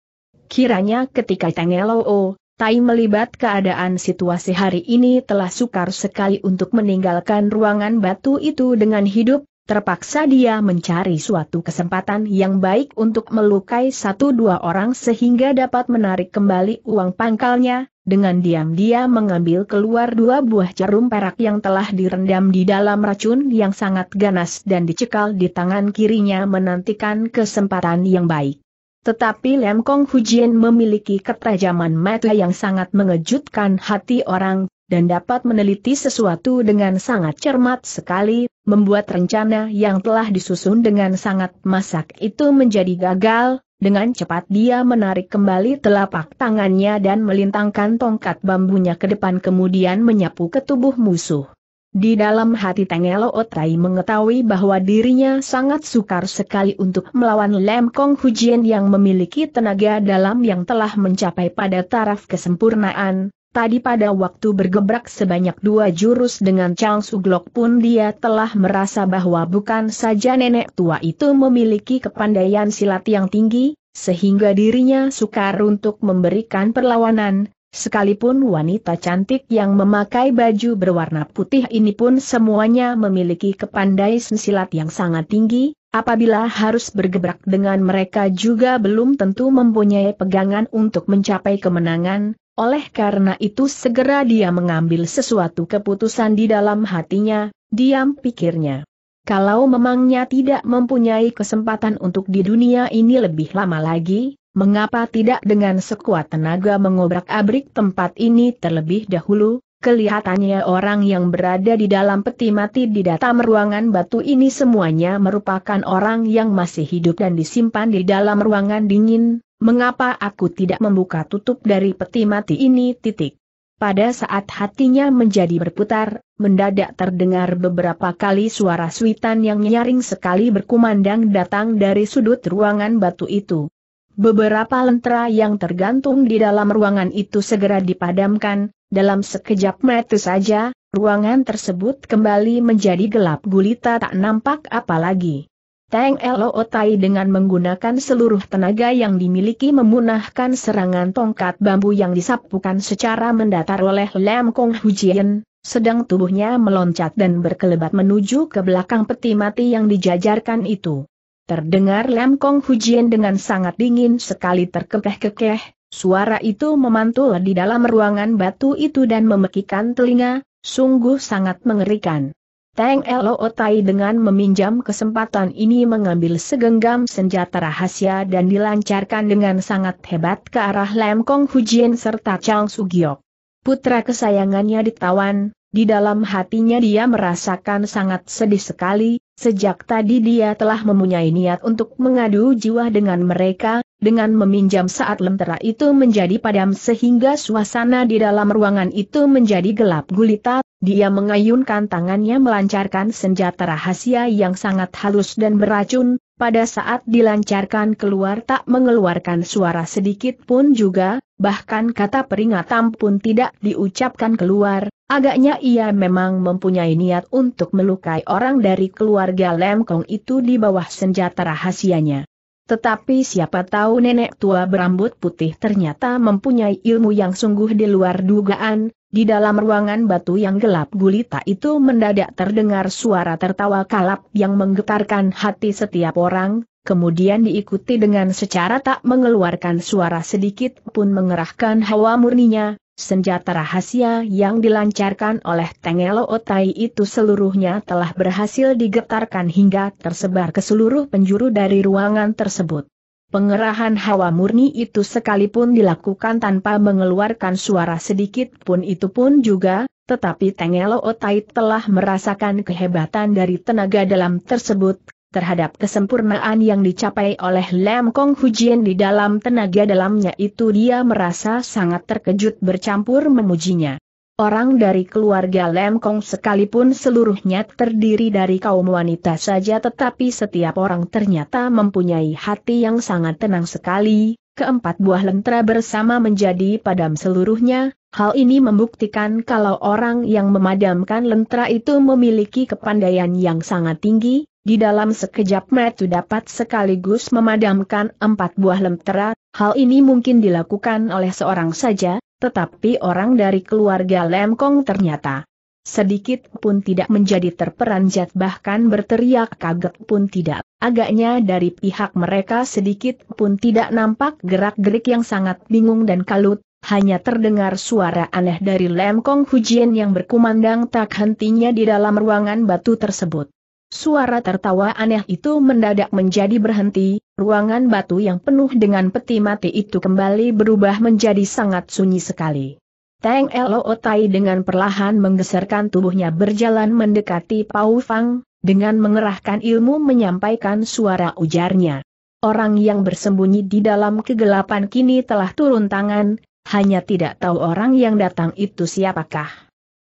Kiranya ketika Tengelo O Tai melibat keadaan situasi hari ini telah sukar sekali untuk meninggalkan ruangan batu itu dengan hidup, terpaksa dia mencari suatu kesempatan yang baik untuk melukai satu dua orang sehingga dapat menarik kembali uang pangkalnya, dengan diam dia mengambil keluar dua buah jarum perak yang telah direndam di dalam racun yang sangat ganas dan dicekal di tangan kirinya menantikan kesempatan yang baik. Tetapi Lem Kong Hujian memiliki ketajaman mata yang sangat mengejutkan hati orang, dan dapat meneliti sesuatu dengan sangat cermat sekali, membuat rencana yang telah disusun dengan sangat masak itu menjadi gagal, dengan cepat dia menarik kembali telapak tangannya dan melintangkan tongkat bambunya ke depan kemudian menyapu ke tubuh musuh. Di dalam hati Tengelo Otai mengetahui bahwa dirinya sangat sukar sekali untuk melawan Lem Kong Hujian yang memiliki tenaga dalam yang telah mencapai pada taraf kesempurnaan. Tadi pada waktu bergebrak sebanyak dua jurus dengan Chang Suglok pun dia telah merasa bahwa bukan saja nenek tua itu memiliki kepandaian silat yang tinggi, sehingga dirinya sukar untuk memberikan perlawanan, Sekalipun wanita cantik yang memakai baju berwarna putih ini pun semuanya memiliki kepandai silat yang sangat tinggi, apabila harus bergebrak dengan mereka juga belum tentu mempunyai pegangan untuk mencapai kemenangan, oleh karena itu segera dia mengambil sesuatu keputusan di dalam hatinya, diam pikirnya. Kalau memangnya tidak mempunyai kesempatan untuk di dunia ini lebih lama lagi, mengapa tidak dengan sekuat tenaga mengobrak-abrik tempat ini terlebih dahulu? Kelihatannya orang yang berada di dalam peti mati di dalam ruangan batu ini semuanya merupakan orang yang masih hidup dan disimpan di dalam ruangan dingin, mengapa aku tidak membuka tutup dari peti mati ini titik. Pada saat hatinya menjadi berputar, mendadak terdengar beberapa kali suara suitan yang nyaring sekali berkumandang datang dari sudut ruangan batu itu. Beberapa lentera yang tergantung di dalam ruangan itu segera dipadamkan, dalam sekejap mata saja, ruangan tersebut kembali menjadi gelap gulita tak nampak apa lagi. Teng O Tai dengan menggunakan seluruh tenaga yang dimiliki memunahkan serangan tongkat bambu yang disapukan secara mendatar oleh Lam Kong Hujian, sedang tubuhnya meloncat dan berkelebat menuju ke belakang peti mati yang dijajarkan itu. Terdengar Lam Kong Hujian dengan sangat dingin sekali terkekeh-kekeh, suara itu memantul di dalam ruangan batu itu dan memekikan telinga, sungguh sangat mengerikan. Teng Elo Otai dengan meminjam kesempatan ini mengambil segenggam senjata rahasia dan dilancarkan dengan sangat hebat ke arah Lam Kong Hujian serta Chang Sugiok. Putra kesayangannya ditawan, di dalam hatinya dia merasakan sangat sedih sekali, Sejak tadi dia telah mempunyai niat untuk mengadu jiwa dengan mereka, dengan meminjam saat lentera itu menjadi padam sehingga suasana di dalam ruangan itu menjadi gelap gulita, dia mengayunkan tangannya melancarkan senjata rahasia yang sangat halus dan beracun, pada saat dilancarkan keluar tak mengeluarkan suara sedikit pun juga, bahkan kata peringatan pun tidak diucapkan keluar, agaknya ia memang mempunyai niat untuk melukai orang dari keluarga Lemkong itu di bawah senjata rahasianya. Tetapi siapa tahu nenek tua berambut putih ternyata mempunyai ilmu yang sungguh di luar dugaan, di dalam ruangan batu yang gelap gulita itu mendadak terdengar suara tertawa kalap yang menggetarkan hati setiap orang, kemudian diikuti dengan secara tak mengeluarkan suara sedikit pun mengerahkan hawa murninya, senjata rahasia yang dilancarkan oleh Tengelo Otai itu seluruhnya telah berhasil digetarkan hingga tersebar ke seluruh penjuru dari ruangan tersebut. Pengerahan hawa murni itu sekalipun dilakukan tanpa mengeluarkan suara sedikit pun itu pun juga, tetapi Tengelo Otai telah merasakan kehebatan dari tenaga dalam tersebut, terhadap kesempurnaan yang dicapai oleh Lam Kong Hujin di dalam tenaga dalamnya itu dia merasa sangat terkejut bercampur memujinya. Orang dari keluarga Lam Kong sekalipun seluruhnya terdiri dari kaum wanita saja tetapi setiap orang ternyata mempunyai hati yang sangat tenang sekali, keempat buah lentera bersama menjadi padam seluruhnya, hal ini membuktikan kalau orang yang memadamkan lentera itu memiliki kepandaian yang sangat tinggi, di dalam sekejap metu dapat sekaligus memadamkan empat buah lentera, hal ini mungkin dilakukan oleh seorang saja, tetapi orang dari keluarga Lemkong ternyata Sedikit pun tidak menjadi terperanjat bahkan berteriak kaget pun tidak. Agaknya dari pihak mereka sedikit pun tidak nampak gerak-gerik yang sangat bingung dan kalut, hanya terdengar suara aneh dari Lem Kong Hujian yang berkumandang tak hentinya di dalam ruangan batu tersebut. Suara tertawa aneh itu mendadak menjadi berhenti, ruangan batu yang penuh dengan peti mati itu kembali berubah menjadi sangat sunyi sekali. Tang Lootai Otai dengan perlahan menggeserkan tubuhnya berjalan mendekati Pau Fang, dengan mengerahkan ilmu menyampaikan suara ujarnya. Orang yang bersembunyi di dalam kegelapan kini telah turun tangan, hanya tidak tahu orang yang datang itu siapakah.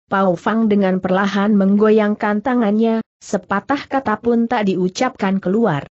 Pau Fang dengan perlahan menggoyangkan tangannya, sepatah kata pun tak diucapkan keluar.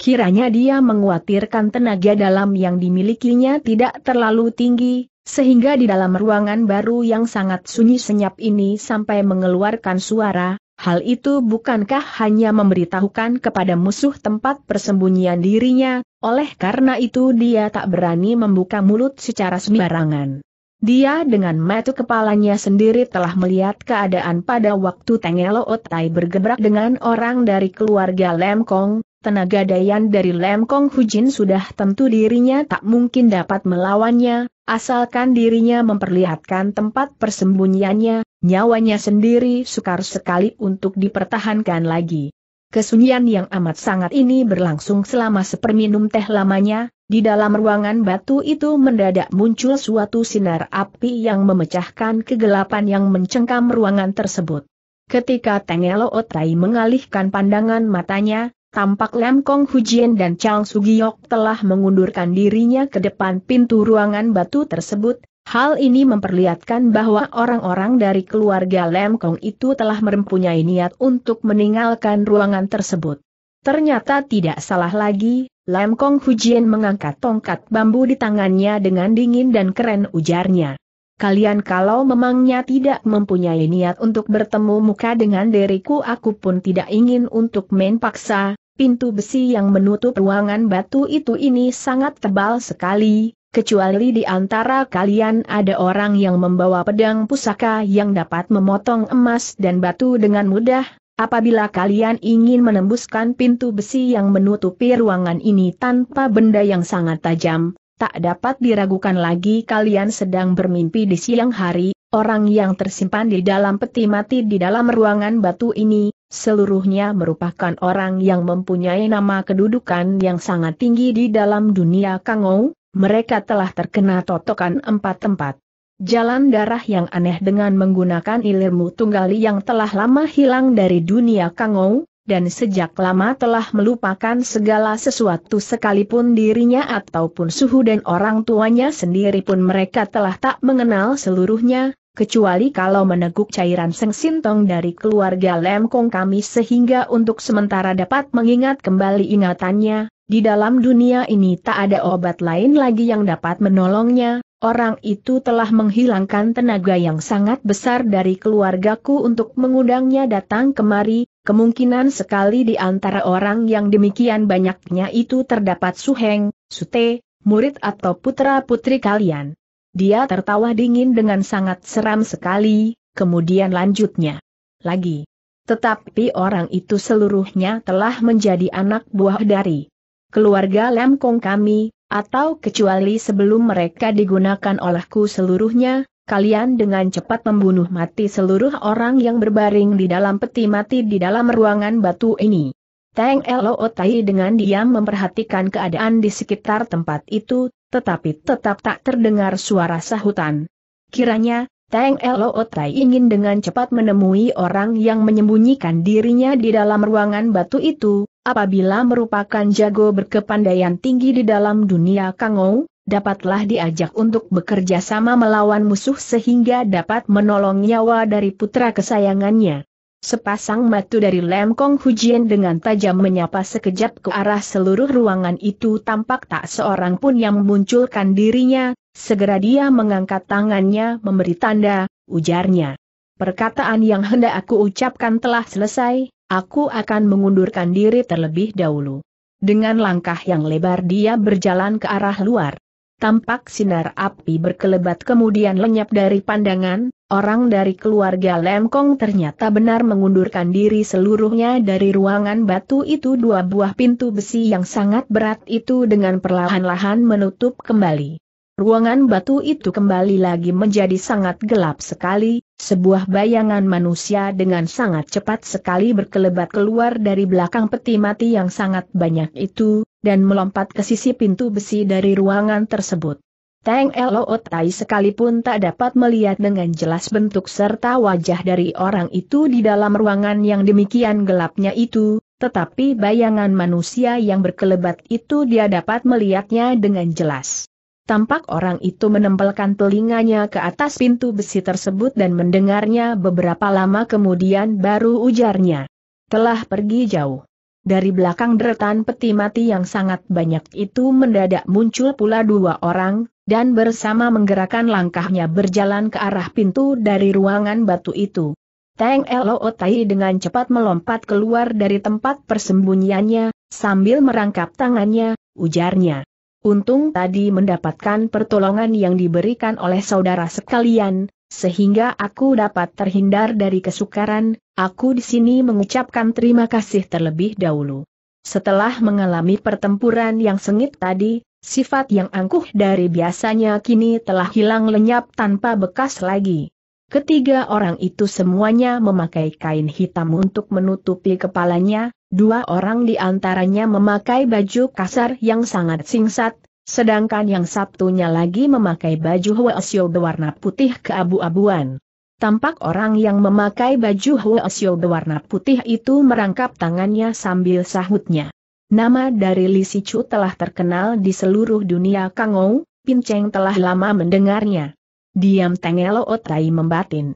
Kiranya dia menguatirkan tenaga dalam yang dimilikinya tidak terlalu tinggi, sehingga di dalam ruangan baru yang sangat sunyi senyap ini sampai mengeluarkan suara, hal itu bukankah hanya memberitahukan kepada musuh tempat persembunyian dirinya, oleh karena itu dia tak berani membuka mulut secara sembarangan. Dia dengan mata kepalanya sendiri telah melihat keadaan pada waktu Tengelo Otai bergebrak dengan orang dari keluarga Lemkong, tenaga dayan dari Lemkong Hujin sudah tentu dirinya tak mungkin dapat melawannya, Asalkan dirinya memperlihatkan tempat persembunyiannya, nyawanya sendiri sukar sekali untuk dipertahankan lagi. Kesunyian yang amat sangat ini berlangsung selama seperminum teh lamanya, di dalam ruangan batu itu mendadak muncul suatu sinar api yang memecahkan kegelapan yang mencengkam ruangan tersebut. Ketika Tengelo Otai mengalihkan pandangan matanya, Tampak Lam Kong Hujian dan Chang Sugiyok telah mengundurkan dirinya ke depan pintu ruangan batu tersebut, hal ini memperlihatkan bahwa orang-orang dari keluarga Lam Kong itu telah mempunyai niat untuk meninggalkan ruangan tersebut. Ternyata tidak salah lagi, Lam Kong Hujian mengangkat tongkat bambu di tangannya dengan dingin dan keren ujarnya. Kalian kalau memangnya tidak mempunyai niat untuk bertemu muka dengan diriku aku pun tidak ingin untuk main paksa, Pintu besi yang menutup ruangan batu itu ini sangat tebal sekali, kecuali di antara kalian ada orang yang membawa pedang pusaka yang dapat memotong emas dan batu dengan mudah, apabila kalian ingin menembuskan pintu besi yang menutupi ruangan ini tanpa benda yang sangat tajam, tak dapat diragukan lagi kalian sedang bermimpi di siang hari, orang yang tersimpan di dalam peti mati di dalam ruangan batu ini, seluruhnya merupakan orang yang mempunyai nama kedudukan yang sangat tinggi di dalam dunia Kangou, mereka telah terkena totokan empat tempat. Jalan darah yang aneh dengan menggunakan ilmu tunggal yang telah lama hilang dari dunia Kangou, dan sejak lama telah melupakan segala sesuatu sekalipun dirinya ataupun suhu dan orang tuanya sendiri pun mereka telah tak mengenal seluruhnya, kecuali kalau meneguk cairan Seng Sintong dari keluarga Lem Kong kami sehingga untuk sementara dapat mengingat kembali ingatannya, di dalam dunia ini tak ada obat lain lagi yang dapat menolongnya, orang itu telah menghilangkan tenaga yang sangat besar dari keluargaku untuk mengundangnya datang kemari, kemungkinan sekali di antara orang yang demikian banyaknya itu terdapat suheng, sute, murid atau putra-putri kalian. Dia tertawa dingin dengan sangat seram sekali, kemudian lanjutnya. Lagi. Tetapi orang itu seluruhnya telah menjadi anak buah dari keluarga Lemkong kami, atau kecuali sebelum mereka digunakan olehku seluruhnya, kalian dengan cepat membunuh mati seluruh orang yang berbaring di dalam peti mati di dalam ruangan batu ini. Teng Lo Tai dengan diam memperhatikan keadaan di sekitar tempat itu, tetapi tetap tak terdengar suara sahutan. Kiranya, Teng Lootai ingin dengan cepat menemui orang yang menyembunyikan dirinya di dalam ruangan batu itu, apabila merupakan jago berkepandaian tinggi di dalam dunia Kangou, dapatlah diajak untuk bekerja sama melawan musuh sehingga dapat menolong nyawa dari putra kesayangannya. Sepasang matu dari Lem Kong Hujian dengan tajam menyapa sekejap ke arah seluruh ruangan itu tampak tak seorang pun yang memunculkan dirinya, segera dia mengangkat tangannya memberi tanda, ujarnya. Perkataan yang hendak aku ucapkan telah selesai, aku akan mengundurkan diri terlebih dahulu. Dengan langkah yang lebar dia berjalan ke arah luar tampak sinar api berkelebat kemudian lenyap dari pandangan, orang dari keluarga Lemkong ternyata benar mengundurkan diri seluruhnya dari ruangan batu itu dua buah pintu besi yang sangat berat itu dengan perlahan-lahan menutup kembali. Ruangan batu itu kembali lagi menjadi sangat gelap sekali, sebuah bayangan manusia dengan sangat cepat sekali berkelebat keluar dari belakang peti mati yang sangat banyak itu, dan melompat ke sisi pintu besi dari ruangan tersebut. Tang Lo sekalipun tak dapat melihat dengan jelas bentuk serta wajah dari orang itu di dalam ruangan yang demikian gelapnya itu, tetapi bayangan manusia yang berkelebat itu dia dapat melihatnya dengan jelas. Tampak orang itu menempelkan telinganya ke atas pintu besi tersebut dan mendengarnya beberapa lama kemudian baru ujarnya. Telah pergi jauh. Dari belakang deretan peti mati yang sangat banyak itu mendadak muncul pula dua orang, dan bersama menggerakkan langkahnya berjalan ke arah pintu dari ruangan batu itu. Teng Elo Tai dengan cepat melompat keluar dari tempat persembunyiannya, sambil merangkap tangannya, ujarnya. Untung tadi mendapatkan pertolongan yang diberikan oleh saudara sekalian, sehingga aku dapat terhindar dari kesukaran, aku di sini mengucapkan terima kasih terlebih dahulu. Setelah mengalami pertempuran yang sengit tadi, sifat yang angkuh dari biasanya kini telah hilang lenyap tanpa bekas lagi. Ketiga orang itu semuanya memakai kain hitam untuk menutupi kepalanya, dua orang di antaranya memakai baju kasar yang sangat singkat, Sedangkan yang Sabtunya lagi memakai baju Huasyo berwarna putih keabu-abuan. Tampak orang yang memakai baju Huasyo berwarna putih itu merangkap tangannya sambil sahutnya. Nama dari Li Sichu telah terkenal di seluruh dunia Kangou, Pinceng telah lama mendengarnya. Diam Tengelo Otai membatin.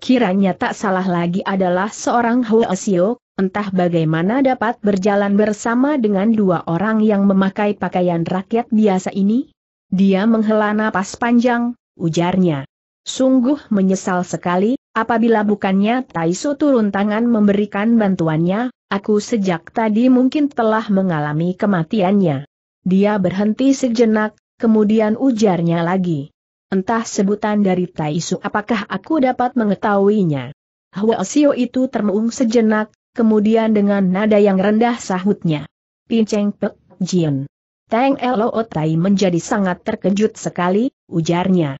Kiranya tak salah lagi adalah seorang Huasio, entah bagaimana dapat berjalan bersama dengan dua orang yang memakai pakaian rakyat biasa ini? Dia menghela napas panjang, ujarnya. Sungguh menyesal sekali, apabila bukannya Taiso turun tangan memberikan bantuannya, aku sejak tadi mungkin telah mengalami kematiannya. Dia berhenti sejenak, kemudian ujarnya lagi. Entah sebutan dari Taisu apakah aku dapat mengetahuinya. Hwasio itu termeung sejenak, Kemudian dengan nada yang rendah sahutnya. Pinceng Pek Jin, Teng Lo Tai menjadi sangat terkejut sekali, ujarnya.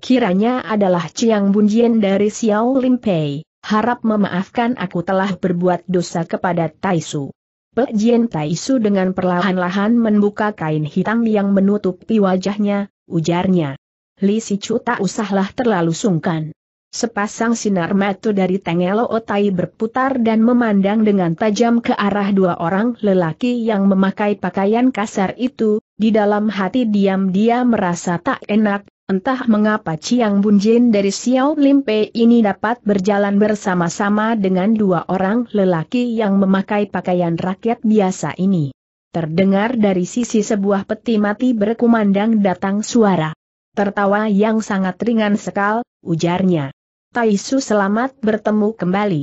Kiranya adalah Ciang Bun Jin dari Xiao Pei, harap memaafkan aku telah berbuat dosa kepada Taisu. Pek Tai Taisu dengan perlahan-lahan membuka kain hitam yang menutupi wajahnya, ujarnya. Li Chu tak usahlah terlalu sungkan. Sepasang sinar mata dari Tengelo Otai berputar dan memandang dengan tajam ke arah dua orang lelaki yang memakai pakaian kasar itu, di dalam hati diam-diam merasa tak enak, entah mengapa Chiang Bunjin dari Xiao Limpe ini dapat berjalan bersama-sama dengan dua orang lelaki yang memakai pakaian rakyat biasa ini. Terdengar dari sisi sebuah peti mati berkumandang datang suara. Tertawa yang sangat ringan sekali, ujarnya. Taisu selamat bertemu kembali.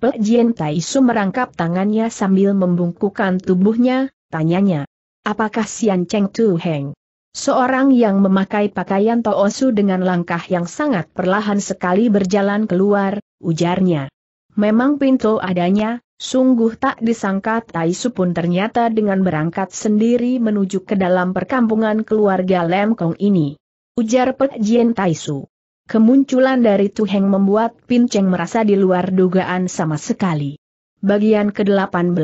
Pek Jien Taisu merangkap tangannya sambil membungkukkan tubuhnya, tanyanya. Apakah Sian Cheng Tu Heng? Seorang yang memakai pakaian Toosu dengan langkah yang sangat perlahan sekali berjalan keluar, ujarnya. Memang pintu adanya, sungguh tak disangka Taisu pun ternyata dengan berangkat sendiri menuju ke dalam perkampungan keluarga Lemkong ini. Ujar Pek Jien Taisu. Kemunculan dari Tuheng membuat Pin Cheng merasa di luar dugaan sama sekali. Bagian ke-18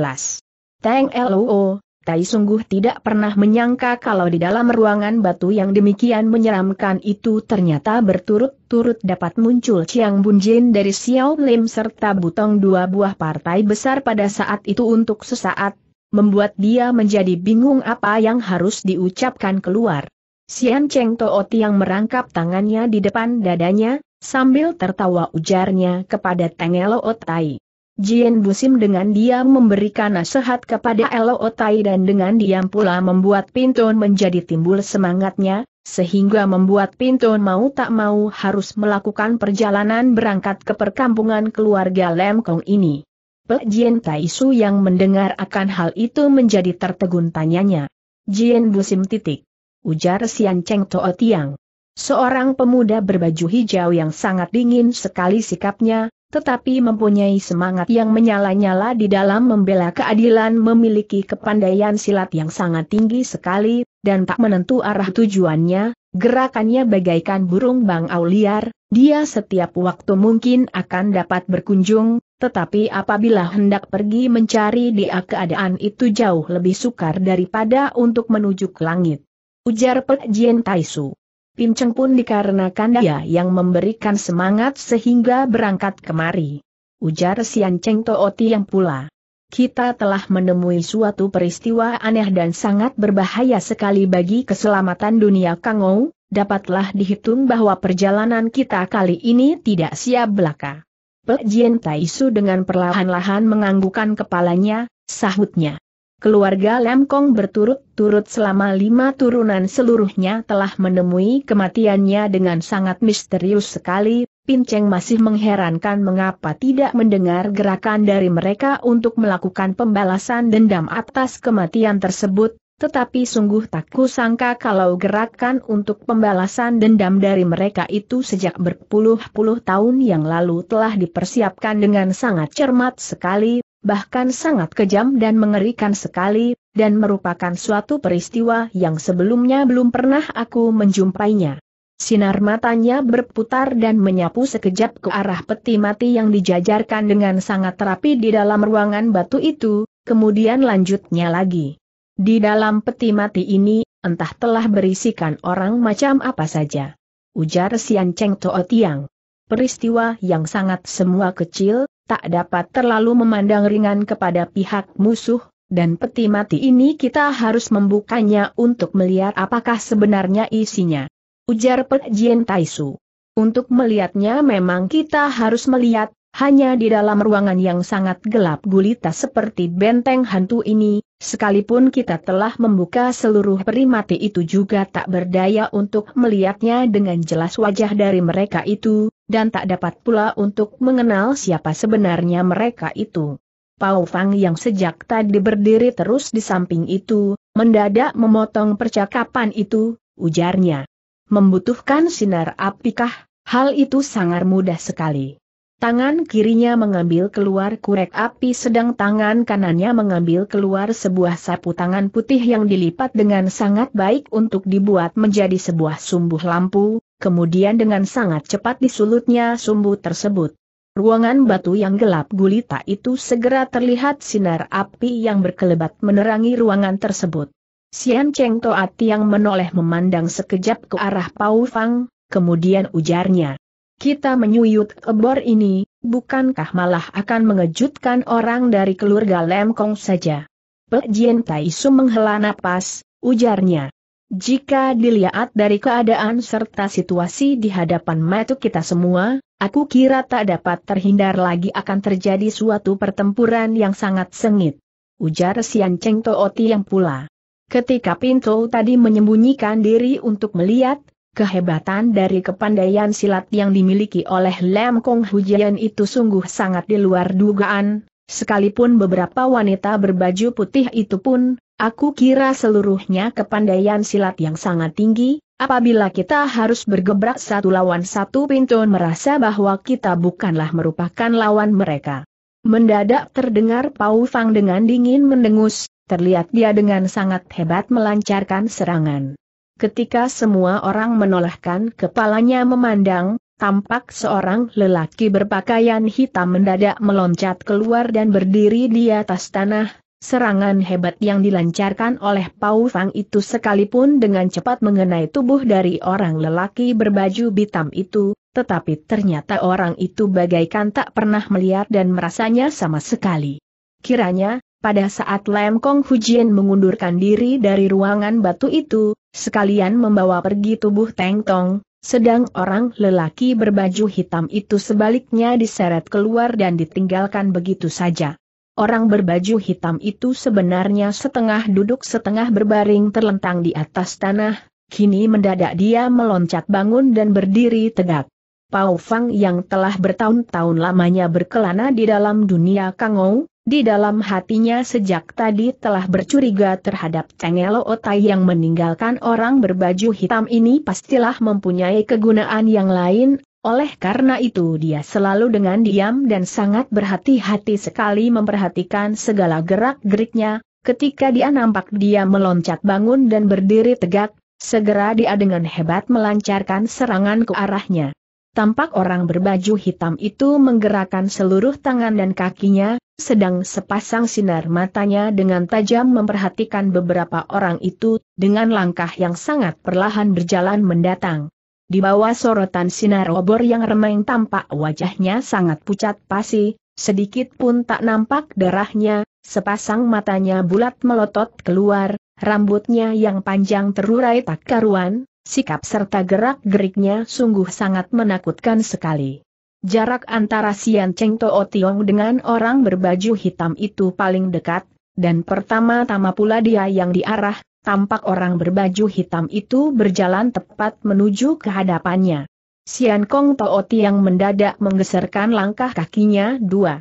Tang Loo, Tai sungguh tidak pernah menyangka kalau di dalam ruangan batu yang demikian menyeramkan itu ternyata berturut-turut dapat muncul Chiang Bun-jin dari Xiao Lim serta Butong dua buah partai besar pada saat itu untuk sesaat membuat dia menjadi bingung apa yang harus diucapkan keluar. Sian Cheng Toot yang merangkap tangannya di depan dadanya, sambil tertawa ujarnya kepada Teng Elo Otai. Jien Busim dengan diam memberikan nasihat kepada Elo Otai dan dengan diam pula membuat Pintun menjadi timbul semangatnya, sehingga membuat Pintun mau tak mau harus melakukan perjalanan berangkat ke perkampungan keluarga Lem Kong ini. Pek Jien Taisu yang mendengar akan hal itu menjadi tertegun tanyanya. Jien Busim titik ujar Sian Cheng Toa Tiang. Seorang pemuda berbaju hijau yang sangat dingin sekali sikapnya, tetapi mempunyai semangat yang menyala-nyala di dalam membela keadilan memiliki kepandaian silat yang sangat tinggi sekali, dan tak menentu arah tujuannya, gerakannya bagaikan burung bangau liar, dia setiap waktu mungkin akan dapat berkunjung, tetapi apabila hendak pergi mencari dia keadaan itu jauh lebih sukar daripada untuk menuju ke langit. Ujar Pek Jien Taisu. Pinceng pun dikarenakan dia yang memberikan semangat sehingga berangkat kemari. Ujar Sian Cheng Tooti yang pula. Kita telah menemui suatu peristiwa aneh dan sangat berbahaya sekali bagi keselamatan dunia Kangou, dapatlah dihitung bahwa perjalanan kita kali ini tidak siap belaka. Pek Jien Taisu dengan perlahan-lahan menganggukan kepalanya, sahutnya keluarga Lemkong berturut-turut selama lima turunan seluruhnya telah menemui kematiannya dengan sangat misterius sekali, Pinceng masih mengherankan mengapa tidak mendengar gerakan dari mereka untuk melakukan pembalasan dendam atas kematian tersebut, tetapi sungguh tak kusangka kalau gerakan untuk pembalasan dendam dari mereka itu sejak berpuluh-puluh tahun yang lalu telah dipersiapkan dengan sangat cermat sekali, bahkan sangat kejam dan mengerikan sekali, dan merupakan suatu peristiwa yang sebelumnya belum pernah aku menjumpainya. Sinar matanya berputar dan menyapu sekejap ke arah peti mati yang dijajarkan dengan sangat rapi di dalam ruangan batu itu, kemudian lanjutnya lagi. Di dalam peti mati ini, entah telah berisikan orang macam apa saja. Ujar Sian Cheng Tootiang. Yang. Peristiwa yang sangat semua kecil, tak dapat terlalu memandang ringan kepada pihak musuh, dan peti mati ini kita harus membukanya untuk melihat apakah sebenarnya isinya. Ujar Pek Jien Taisu. Untuk melihatnya memang kita harus melihat, hanya di dalam ruangan yang sangat gelap gulita seperti benteng hantu ini, sekalipun kita telah membuka seluruh perimati itu juga tak berdaya untuk melihatnya dengan jelas wajah dari mereka itu, dan tak dapat pula untuk mengenal siapa sebenarnya mereka itu. Pau Fang yang sejak tadi berdiri terus di samping itu, mendadak memotong percakapan itu, ujarnya. Membutuhkan sinar apikah, hal itu sangat mudah sekali. Tangan kirinya mengambil keluar kurek api sedang tangan kanannya mengambil keluar sebuah sapu tangan putih yang dilipat dengan sangat baik untuk dibuat menjadi sebuah sumbu lampu, kemudian dengan sangat cepat disulutnya sumbu tersebut. Ruangan batu yang gelap gulita itu segera terlihat sinar api yang berkelebat menerangi ruangan tersebut. Sian Cheng Toat yang menoleh memandang sekejap ke arah Pau Fang, kemudian ujarnya. Kita menyuyut ebor ini, bukankah malah akan mengejutkan orang dari keluarga Lemkong saja? Pe Jian Tai Su menghela napas, ujarnya. Jika dilihat dari keadaan serta situasi di hadapan mata kita semua, aku kira tak dapat terhindar lagi akan terjadi suatu pertempuran yang sangat sengit. Ujar Sian Cheng Tooti yang pula. Ketika Pinto tadi menyembunyikan diri untuk melihat, kehebatan dari kepandaian silat yang dimiliki oleh Lam Kong Hujian itu sungguh sangat di luar dugaan, sekalipun beberapa wanita berbaju putih itu pun Aku kira seluruhnya kepandaian silat yang sangat tinggi, apabila kita harus bergebrak satu lawan satu Pinton merasa bahwa kita bukanlah merupakan lawan mereka. Mendadak terdengar Pau Fang dengan dingin mendengus, terlihat dia dengan sangat hebat melancarkan serangan. Ketika semua orang menolehkan kepalanya memandang, tampak seorang lelaki berpakaian hitam mendadak meloncat keluar dan berdiri di atas tanah, Serangan hebat yang dilancarkan oleh Pau Fang itu sekalipun dengan cepat mengenai tubuh dari orang lelaki berbaju hitam itu, tetapi ternyata orang itu bagaikan tak pernah melihat dan merasanya sama sekali. Kiranya, pada saat Lem Kong Hujian mengundurkan diri dari ruangan batu itu, sekalian membawa pergi tubuh Teng Tong, sedang orang lelaki berbaju hitam itu sebaliknya diseret keluar dan ditinggalkan begitu saja. Orang berbaju hitam itu sebenarnya setengah duduk setengah berbaring terlentang di atas tanah, kini mendadak dia meloncat bangun dan berdiri tegak. Pau Fang yang telah bertahun-tahun lamanya berkelana di dalam dunia Kangou, di dalam hatinya sejak tadi telah bercuriga terhadap Cengelo Otai yang meninggalkan orang berbaju hitam ini pastilah mempunyai kegunaan yang lain, oleh karena itu dia selalu dengan diam dan sangat berhati-hati sekali memperhatikan segala gerak-geriknya, ketika dia nampak dia meloncat bangun dan berdiri tegak, segera dia dengan hebat melancarkan serangan ke arahnya. Tampak orang berbaju hitam itu menggerakkan seluruh tangan dan kakinya, sedang sepasang sinar matanya dengan tajam memperhatikan beberapa orang itu, dengan langkah yang sangat perlahan berjalan mendatang. Di bawah sorotan sinar obor yang remeng tampak wajahnya sangat pucat pasi, sedikit pun tak nampak darahnya, sepasang matanya bulat melotot keluar, rambutnya yang panjang terurai tak karuan, sikap serta gerak-geriknya sungguh sangat menakutkan sekali. Jarak antara Sian Cheng To Tiong dengan orang berbaju hitam itu paling dekat, dan pertama-tama pula dia yang diarah, tampak orang berbaju hitam itu berjalan tepat menuju ke hadapannya. Sian Kong Tooti yang mendadak menggeserkan langkah kakinya dua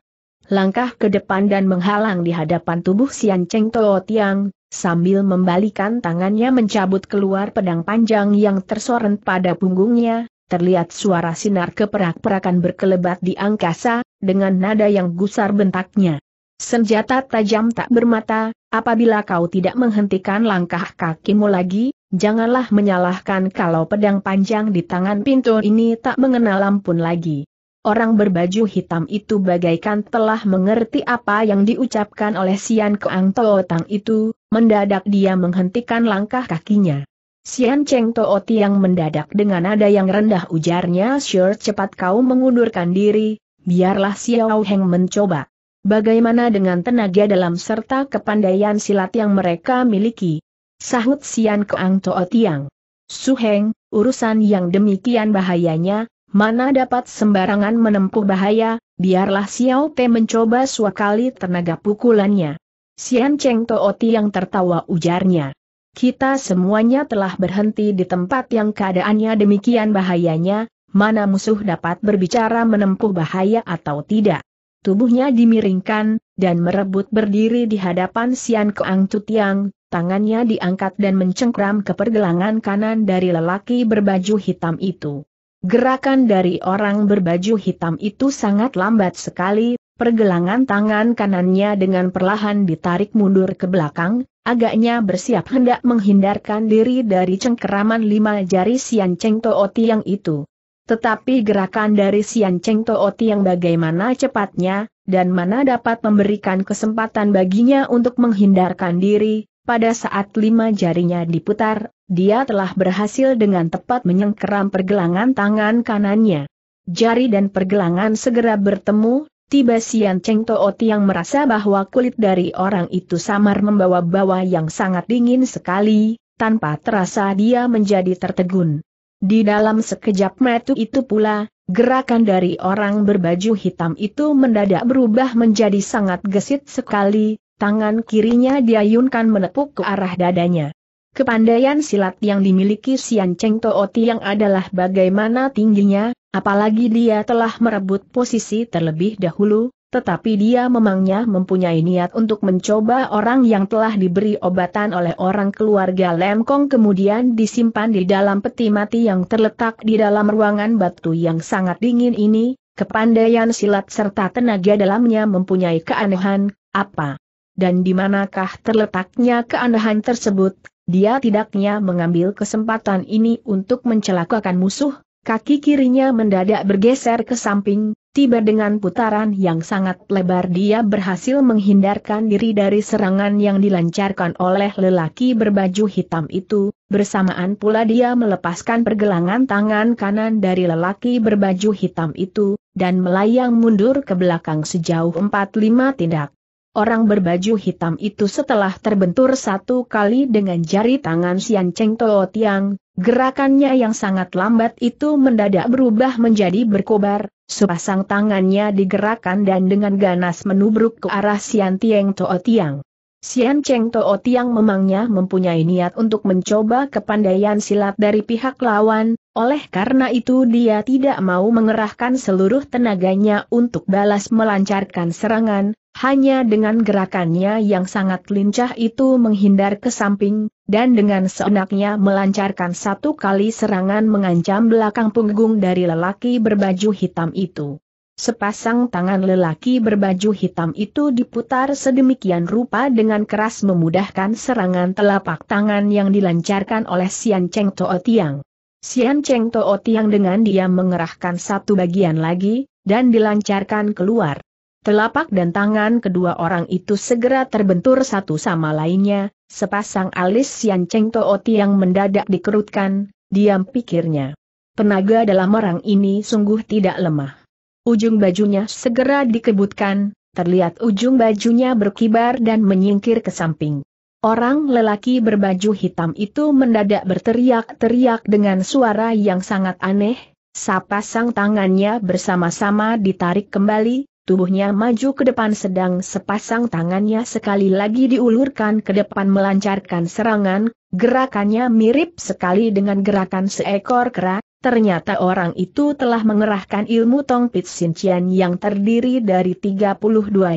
langkah ke depan dan menghalang di hadapan tubuh Sian Cheng Tootiang, sambil membalikan tangannya mencabut keluar pedang panjang yang tersorot pada punggungnya, terlihat suara sinar keperak-perakan berkelebat di angkasa, dengan nada yang gusar bentaknya. Senjata tajam tak bermata, apabila kau tidak menghentikan langkah kakimu lagi, janganlah menyalahkan kalau pedang panjang di tangan pintu ini tak mengenal ampun lagi. Orang berbaju hitam itu bagaikan telah mengerti apa yang diucapkan oleh Sian Keang Tootang itu, mendadak dia menghentikan langkah kakinya. Sian Cheng Tooti yang mendadak dengan nada yang rendah ujarnya sure cepat kau mengundurkan diri, biarlah Xiao Heng mencoba. Bagaimana dengan tenaga dalam serta kepandaian silat yang mereka miliki? Sahut Sian Keang Toa Tiang. Suheng, urusan yang demikian bahayanya, mana dapat sembarangan menempuh bahaya, biarlah Xiao Te mencoba kali tenaga pukulannya. Sian Cheng Toa Tiang tertawa ujarnya. Kita semuanya telah berhenti di tempat yang keadaannya demikian bahayanya, mana musuh dapat berbicara menempuh bahaya atau tidak. Tubuhnya dimiringkan, dan merebut berdiri di hadapan Sian Keang Cutiang, tangannya diangkat dan mencengkram ke pergelangan kanan dari lelaki berbaju hitam itu. Gerakan dari orang berbaju hitam itu sangat lambat sekali, pergelangan tangan kanannya dengan perlahan ditarik mundur ke belakang, agaknya bersiap hendak menghindarkan diri dari cengkeraman lima jari Sian Cheng Tooti yang itu. Tetapi gerakan dari Sian Cheng Tooti yang bagaimana cepatnya, dan mana dapat memberikan kesempatan baginya untuk menghindarkan diri, pada saat lima jarinya diputar, dia telah berhasil dengan tepat menyengkeram pergelangan tangan kanannya. Jari dan pergelangan segera bertemu, tiba Sian Cheng Tooti yang merasa bahwa kulit dari orang itu samar membawa-bawa yang sangat dingin sekali, tanpa terasa dia menjadi tertegun. Di dalam sekejap metu itu pula, gerakan dari orang berbaju hitam itu mendadak berubah menjadi sangat gesit sekali, tangan kirinya diayunkan menepuk ke arah dadanya. Kepandaian silat yang dimiliki Sian Cheng Tooti yang adalah bagaimana tingginya, apalagi dia telah merebut posisi terlebih dahulu, tetapi dia memangnya mempunyai niat untuk mencoba orang yang telah diberi obatan oleh orang keluarga Lemkong kemudian disimpan di dalam peti mati yang terletak di dalam ruangan batu yang sangat dingin ini, kepandaian silat serta tenaga dalamnya mempunyai keanehan, apa? Dan di manakah terletaknya keanehan tersebut? Dia tidaknya mengambil kesempatan ini untuk mencelakakan musuh, Kaki kirinya mendadak bergeser ke samping, tiba dengan putaran yang sangat lebar dia berhasil menghindarkan diri dari serangan yang dilancarkan oleh lelaki berbaju hitam itu, bersamaan pula dia melepaskan pergelangan tangan kanan dari lelaki berbaju hitam itu, dan melayang mundur ke belakang sejauh 4-5 tindak. Orang berbaju hitam itu setelah terbentur satu kali dengan jari tangan Sian Cheng Toh Tiang, gerakannya yang sangat lambat itu mendadak berubah menjadi berkobar, sepasang tangannya digerakkan dan dengan ganas menubruk ke arah Sian Tieng Toh Tiang. Sian Cheng Toh Tiang memangnya mempunyai niat untuk mencoba kepandaian silat dari pihak lawan, oleh karena itu dia tidak mau mengerahkan seluruh tenaganya untuk balas melancarkan serangan, hanya dengan gerakannya yang sangat lincah itu menghindar ke samping, dan dengan seenaknya melancarkan satu kali serangan mengancam belakang punggung dari lelaki berbaju hitam itu. Sepasang tangan lelaki berbaju hitam itu diputar sedemikian rupa dengan keras memudahkan serangan telapak tangan yang dilancarkan oleh Sian Cheng To'o Tiang. Sian Cheng To'o Tiang dengan dia mengerahkan satu bagian lagi, dan dilancarkan keluar. Telapak dan tangan kedua orang itu segera terbentur satu sama lainnya, sepasang alis Sian Cheng To'o Tiang mendadak dikerutkan, diam pikirnya. Penaga dalam orang ini sungguh tidak lemah. Ujung bajunya segera dikebutkan, terlihat ujung bajunya berkibar dan menyingkir ke samping. Orang lelaki berbaju hitam itu mendadak berteriak-teriak dengan suara yang sangat aneh, sapasang tangannya bersama-sama ditarik kembali, tubuhnya maju ke depan sedang sepasang tangannya sekali lagi diulurkan ke depan melancarkan serangan, gerakannya mirip sekali dengan gerakan seekor kera, Ternyata orang itu telah mengerahkan ilmu Tong Pit Sin yang terdiri dari 32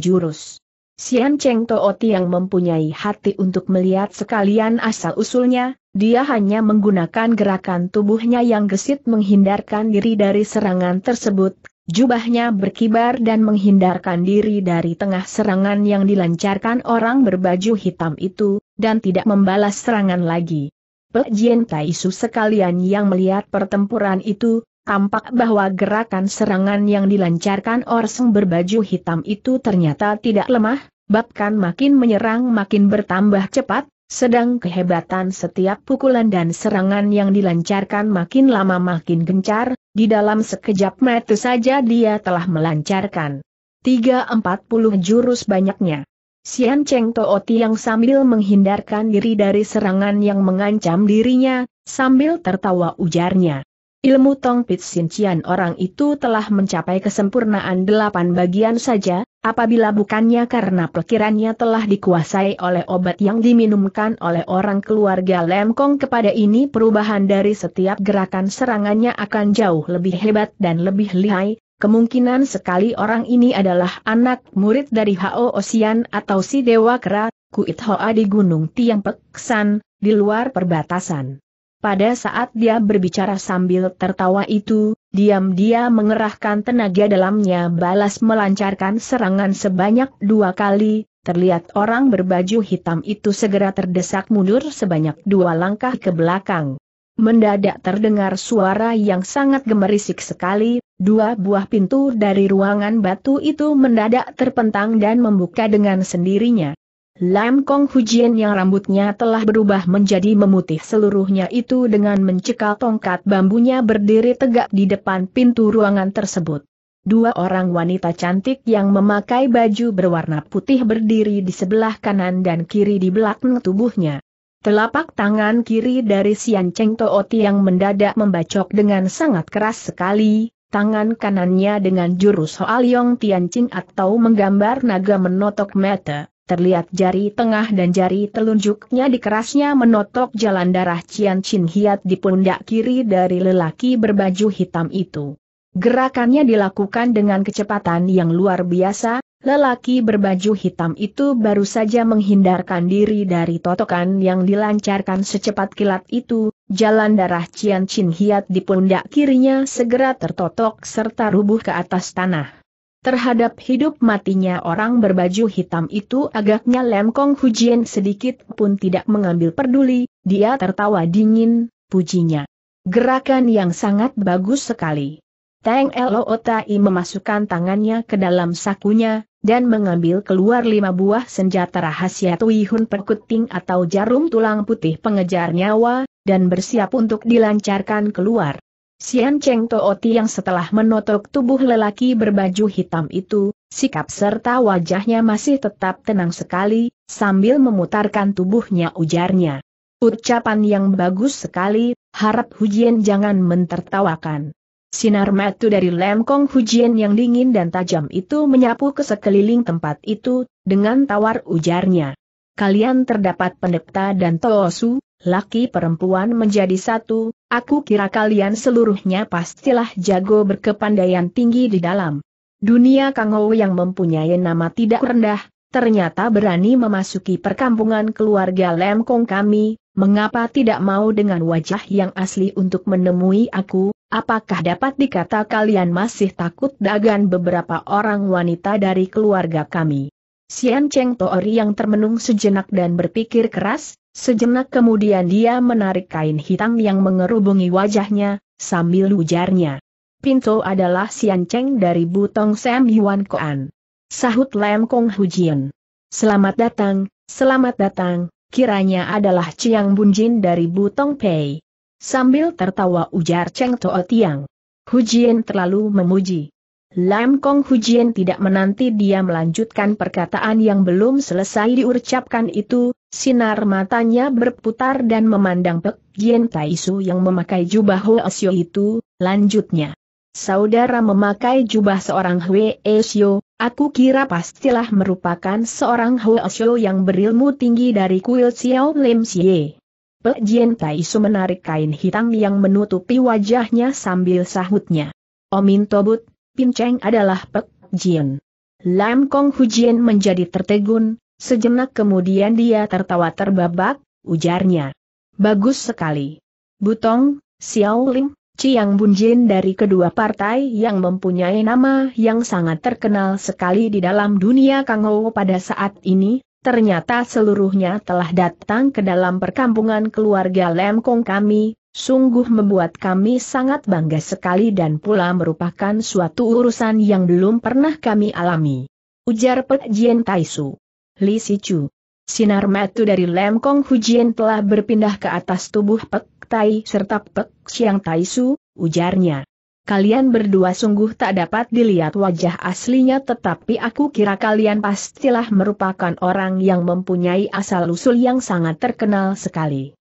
jurus. Sian Cheng Tooti yang mempunyai hati untuk melihat sekalian asal-usulnya, dia hanya menggunakan gerakan tubuhnya yang gesit menghindarkan diri dari serangan tersebut, jubahnya berkibar dan menghindarkan diri dari tengah serangan yang dilancarkan orang berbaju hitam itu, dan tidak membalas serangan lagi. Tai Su sekalian yang melihat pertempuran itu, tampak bahwa gerakan serangan yang dilancarkan Orseng berbaju hitam itu ternyata tidak lemah, bahkan makin menyerang makin bertambah cepat, sedang kehebatan setiap pukulan dan serangan yang dilancarkan makin lama makin gencar, di dalam sekejap mata saja dia telah melancarkan 340 jurus banyaknya. Sian Cheng Too Tiang sambil menghindarkan diri dari serangan yang mengancam dirinya, sambil tertawa ujarnya. Ilmu Tong Pit Sin Cian orang itu telah mencapai kesempurnaan delapan bagian saja, apabila bukannya karena perkirannya telah dikuasai oleh obat yang diminumkan oleh orang keluarga Lem Kong kepada ini perubahan dari setiap gerakan serangannya akan jauh lebih hebat dan lebih lihai, Kemungkinan sekali orang ini adalah anak murid dari Hao Osian atau si Dewa Kera, Kuit Hoa di Gunung Tiang Peksan, di luar perbatasan. Pada saat dia berbicara sambil tertawa itu, diam diam mengerahkan tenaga dalamnya balas melancarkan serangan sebanyak dua kali, terlihat orang berbaju hitam itu segera terdesak mundur sebanyak dua langkah ke belakang. Mendadak terdengar suara yang sangat gemerisik sekali, Dua buah pintu dari ruangan batu itu mendadak terpentang dan membuka dengan sendirinya. Lam Kong Hujian yang rambutnya telah berubah menjadi memutih seluruhnya itu dengan mencekal tongkat bambunya berdiri tegak di depan pintu ruangan tersebut. Dua orang wanita cantik yang memakai baju berwarna putih berdiri di sebelah kanan dan kiri di belakang tubuhnya. Telapak tangan kiri dari Sian Cheng Tooti yang mendadak membacok dengan sangat keras sekali, tangan kanannya dengan jurus Hoalyong Tianjing atau menggambar naga menotok mata. Terlihat jari tengah dan jari telunjuknya dikerasnya menotok jalan darah Cian Chin Hiat di pundak kiri dari lelaki berbaju hitam itu. Gerakannya dilakukan dengan kecepatan yang luar biasa, lelaki berbaju hitam itu baru saja menghindarkan diri dari totokan yang dilancarkan secepat kilat itu, Jalan darah Cian Chin Hiat di pundak kirinya segera tertotok serta rubuh ke atas tanah. Terhadap hidup matinya orang berbaju hitam itu agaknya Lem Kong Hujian sedikit pun tidak mengambil peduli, dia tertawa dingin, pujinya. Gerakan yang sangat bagus sekali. Tang Lo Otai memasukkan tangannya ke dalam sakunya, dan mengambil keluar lima buah senjata rahasia Tui Hun Perkuting atau jarum tulang putih pengejar nyawa, dan bersiap untuk dilancarkan keluar. Sian Cheng Tooti yang setelah menotok tubuh lelaki berbaju hitam itu, sikap serta wajahnya masih tetap tenang sekali, sambil memutarkan tubuhnya ujarnya. Ucapan yang bagus sekali, harap Hujian jangan mentertawakan. Sinar matu dari lemkong Kong Hujian yang dingin dan tajam itu menyapu ke sekeliling tempat itu, dengan tawar ujarnya. Kalian terdapat pendeta dan Toosu, laki perempuan menjadi satu, aku kira kalian seluruhnya pastilah jago berkepandaian tinggi di dalam. Dunia Kangou yang mempunyai nama tidak rendah, ternyata berani memasuki perkampungan keluarga Lemkong kami, mengapa tidak mau dengan wajah yang asli untuk menemui aku, apakah dapat dikata kalian masih takut dagan beberapa orang wanita dari keluarga kami? Sian Cheng Toori yang termenung sejenak dan berpikir keras, Sejenak kemudian dia menarik kain hitam yang mengerubungi wajahnya, sambil ujarnya. Pinto adalah Sianceng dari Butong Sam Yuan Koan. Sahut Lam Kong Hujian. Selamat datang, selamat datang, kiranya adalah Chiang Bunjin dari Butong Pei. Sambil tertawa ujar Cheng Tuo Tiang. Hujian terlalu memuji. Lam Kong Hujian tidak menanti dia melanjutkan perkataan yang belum selesai diucapkan itu, sinar matanya berputar dan memandang Pek Jien Taisu yang memakai jubah Asio itu, lanjutnya. Saudara memakai jubah seorang Hoesyo, aku kira pastilah merupakan seorang Hoesyo yang berilmu tinggi dari kuil Xiao Lim Xie. Pek Jien Taisu menarik kain hitam yang menutupi wajahnya sambil sahutnya. Omin Tobut, Pinceng adalah Pek Jin. Lam Kong Hujian menjadi tertegun, sejenak kemudian dia tertawa terbabak, ujarnya. Bagus sekali. Butong, Xiao Lim, Chiang Jin dari kedua partai yang mempunyai nama yang sangat terkenal sekali di dalam dunia Kangou pada saat ini, ternyata seluruhnya telah datang ke dalam perkampungan keluarga Lam Kong kami, Sungguh membuat kami sangat bangga sekali dan pula merupakan suatu urusan yang belum pernah kami alami. Ujar Pek Jian Taisu. Li Sichu. Sinar metu dari Lem Kong Hujian telah berpindah ke atas tubuh Pek Tai serta Pek Xiang Taisu, ujarnya. Kalian berdua sungguh tak dapat dilihat wajah aslinya tetapi aku kira kalian pastilah merupakan orang yang mempunyai asal-usul yang sangat terkenal sekali.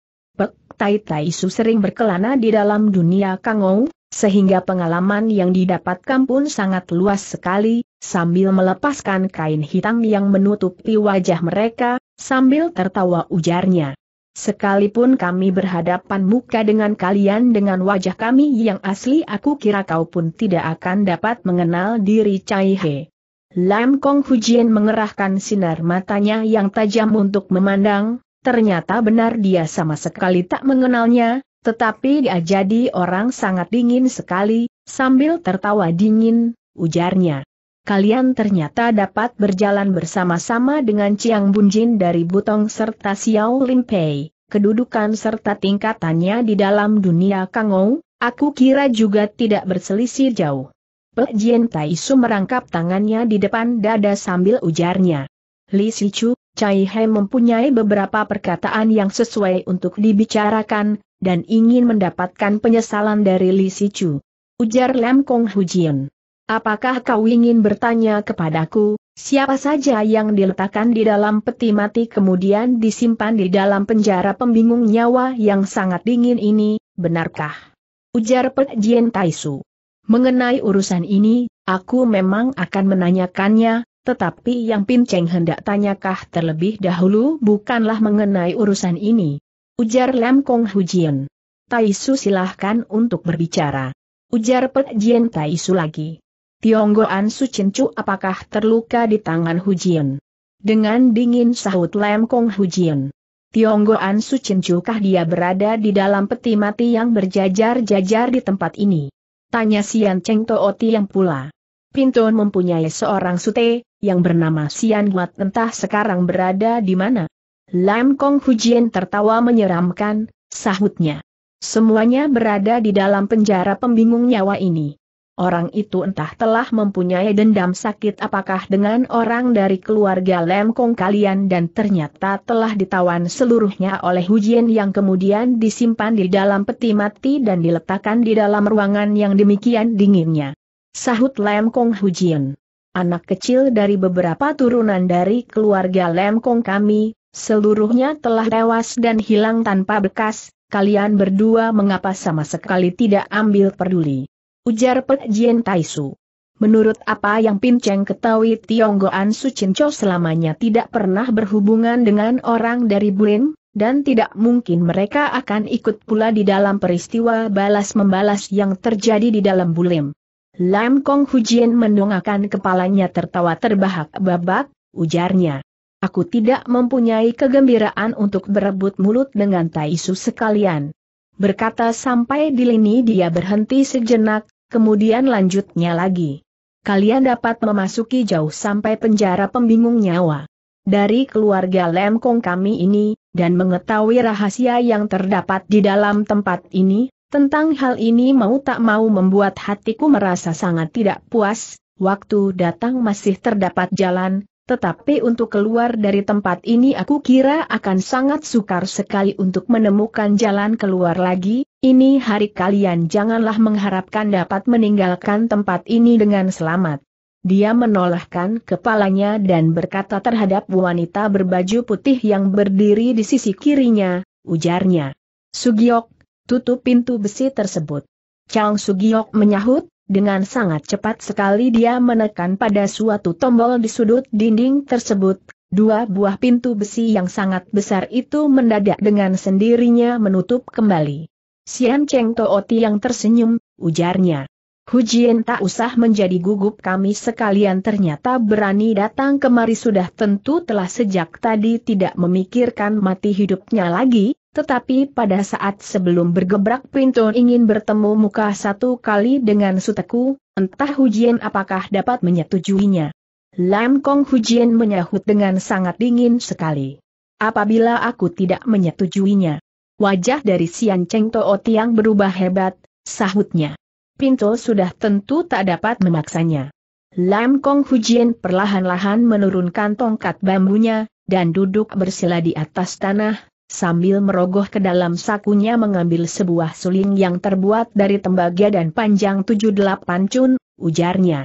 Tai Tai Su sering berkelana di dalam dunia Kangou, sehingga pengalaman yang didapatkan pun sangat luas sekali, sambil melepaskan kain hitam yang menutupi wajah mereka, sambil tertawa ujarnya. Sekalipun kami berhadapan muka dengan kalian dengan wajah kami yang asli aku kira kau pun tidak akan dapat mengenal diri Cai He. Lam Kong Hujian mengerahkan sinar matanya yang tajam untuk memandang, Ternyata benar dia sama sekali tak mengenalnya, tetapi dia jadi orang sangat dingin sekali, sambil tertawa dingin, ujarnya. Kalian ternyata dapat berjalan bersama-sama dengan Chiang Bunjin dari Butong serta Xiao Limpei. Kedudukan serta tingkatannya di dalam dunia Kangou, aku kira juga tidak berselisih jauh. Pe Jien Taisu merangkap tangannya di depan dada sambil ujarnya. Li Sichu, Cai He mempunyai beberapa perkataan yang sesuai untuk dibicarakan, dan ingin mendapatkan penyesalan dari Li Sichu. Ujar Lam Kong Hujian. Apakah kau ingin bertanya kepadaku, siapa saja yang diletakkan di dalam peti mati kemudian disimpan di dalam penjara pembingung nyawa yang sangat dingin ini, benarkah? Ujar Pek Jien Taisu. Mengenai urusan ini, aku memang akan menanyakannya, tetapi yang Pinceng hendak tanyakah terlebih dahulu bukanlah mengenai urusan ini. Ujar Lam Kong Hujian. Taisu silahkan untuk berbicara. Ujar Pek Jian Taisu lagi. Tionggoan Su Chu apakah terluka di tangan Hujian? Dengan dingin sahut Lam Kong Hujian. Tionggoan Su Chu kah dia berada di dalam peti mati yang berjajar-jajar di tempat ini? Tanya Sian Cheng Tooti yang pula. Pinton mempunyai seorang sute, yang bernama Sian Huat entah sekarang berada di mana. Lam Kong Hujian tertawa menyeramkan, sahutnya. Semuanya berada di dalam penjara pembingung nyawa ini. Orang itu entah telah mempunyai dendam sakit apakah dengan orang dari keluarga Lam Kong kalian dan ternyata telah ditawan seluruhnya oleh Hujian yang kemudian disimpan di dalam peti mati dan diletakkan di dalam ruangan yang demikian dinginnya. Sahut Lam Kong Hujian anak kecil dari beberapa turunan dari keluarga Lemkong kami, seluruhnya telah tewas dan hilang tanpa bekas, kalian berdua mengapa sama sekali tidak ambil peduli. Ujar Pek Jien Taisu. Menurut apa yang Pin Cheng ketahui Tionggoan Cho selamanya tidak pernah berhubungan dengan orang dari Bulim, dan tidak mungkin mereka akan ikut pula di dalam peristiwa balas-membalas yang terjadi di dalam Bulim. Lam Kong Hujian mendongakkan kepalanya tertawa terbahak-babak, ujarnya. Aku tidak mempunyai kegembiraan untuk berebut mulut dengan Taisu sekalian. Berkata sampai di lini dia berhenti sejenak, kemudian lanjutnya lagi. Kalian dapat memasuki jauh sampai penjara pembingung nyawa. Dari keluarga Lam kami ini, dan mengetahui rahasia yang terdapat di dalam tempat ini, tentang hal ini mau tak mau membuat hatiku merasa sangat tidak puas, waktu datang masih terdapat jalan, tetapi untuk keluar dari tempat ini aku kira akan sangat sukar sekali untuk menemukan jalan keluar lagi, ini hari kalian janganlah mengharapkan dapat meninggalkan tempat ini dengan selamat. Dia menolakkan kepalanya dan berkata terhadap wanita berbaju putih yang berdiri di sisi kirinya, ujarnya. Sugiok, tutup pintu besi tersebut. Chang Sugiok menyahut, dengan sangat cepat sekali dia menekan pada suatu tombol di sudut dinding tersebut, dua buah pintu besi yang sangat besar itu mendadak dengan sendirinya menutup kembali. Sian Cheng Tooti yang tersenyum, ujarnya. Hujien tak usah menjadi gugup kami sekalian ternyata berani datang kemari sudah tentu telah sejak tadi tidak memikirkan mati hidupnya lagi, tetapi pada saat sebelum bergebrak pintu ingin bertemu muka satu kali dengan suteku, entah Hujien apakah dapat menyetujuinya. Lam Kong Hujien menyahut dengan sangat dingin sekali. Apabila aku tidak menyetujuinya. Wajah dari Sian Cheng Tootiang berubah hebat, sahutnya. Pinto sudah tentu tak dapat memaksanya. Lam Kong Hujin perlahan-lahan menurunkan tongkat bambunya, dan duduk bersila di atas tanah, sambil merogoh ke dalam sakunya mengambil sebuah suling yang terbuat dari tembaga dan panjang 78 cun, ujarnya.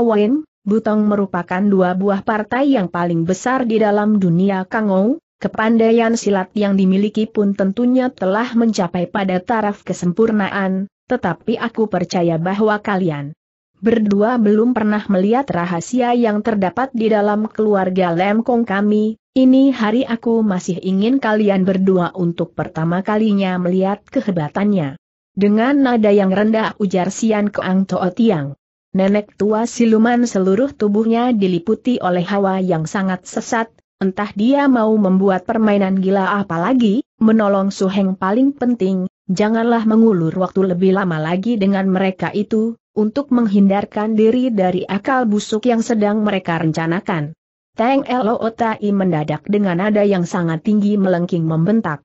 Wen, Butong merupakan dua buah partai yang paling besar di dalam dunia Kangou, kepandaian silat yang dimiliki pun tentunya telah mencapai pada taraf kesempurnaan, tetapi aku percaya bahwa kalian berdua belum pernah melihat rahasia yang terdapat di dalam keluarga Lemkong kami, ini hari aku masih ingin kalian berdua untuk pertama kalinya melihat kehebatannya. Dengan nada yang rendah ujar Sian Keang Toa Tiang. Nenek tua siluman seluruh tubuhnya diliputi oleh hawa yang sangat sesat, entah dia mau membuat permainan gila apalagi, menolong Suheng paling penting, janganlah mengulur waktu lebih lama lagi dengan mereka itu, untuk menghindarkan diri dari akal busuk yang sedang mereka rencanakan. Teng Elo Otai mendadak dengan nada yang sangat tinggi melengking membentak.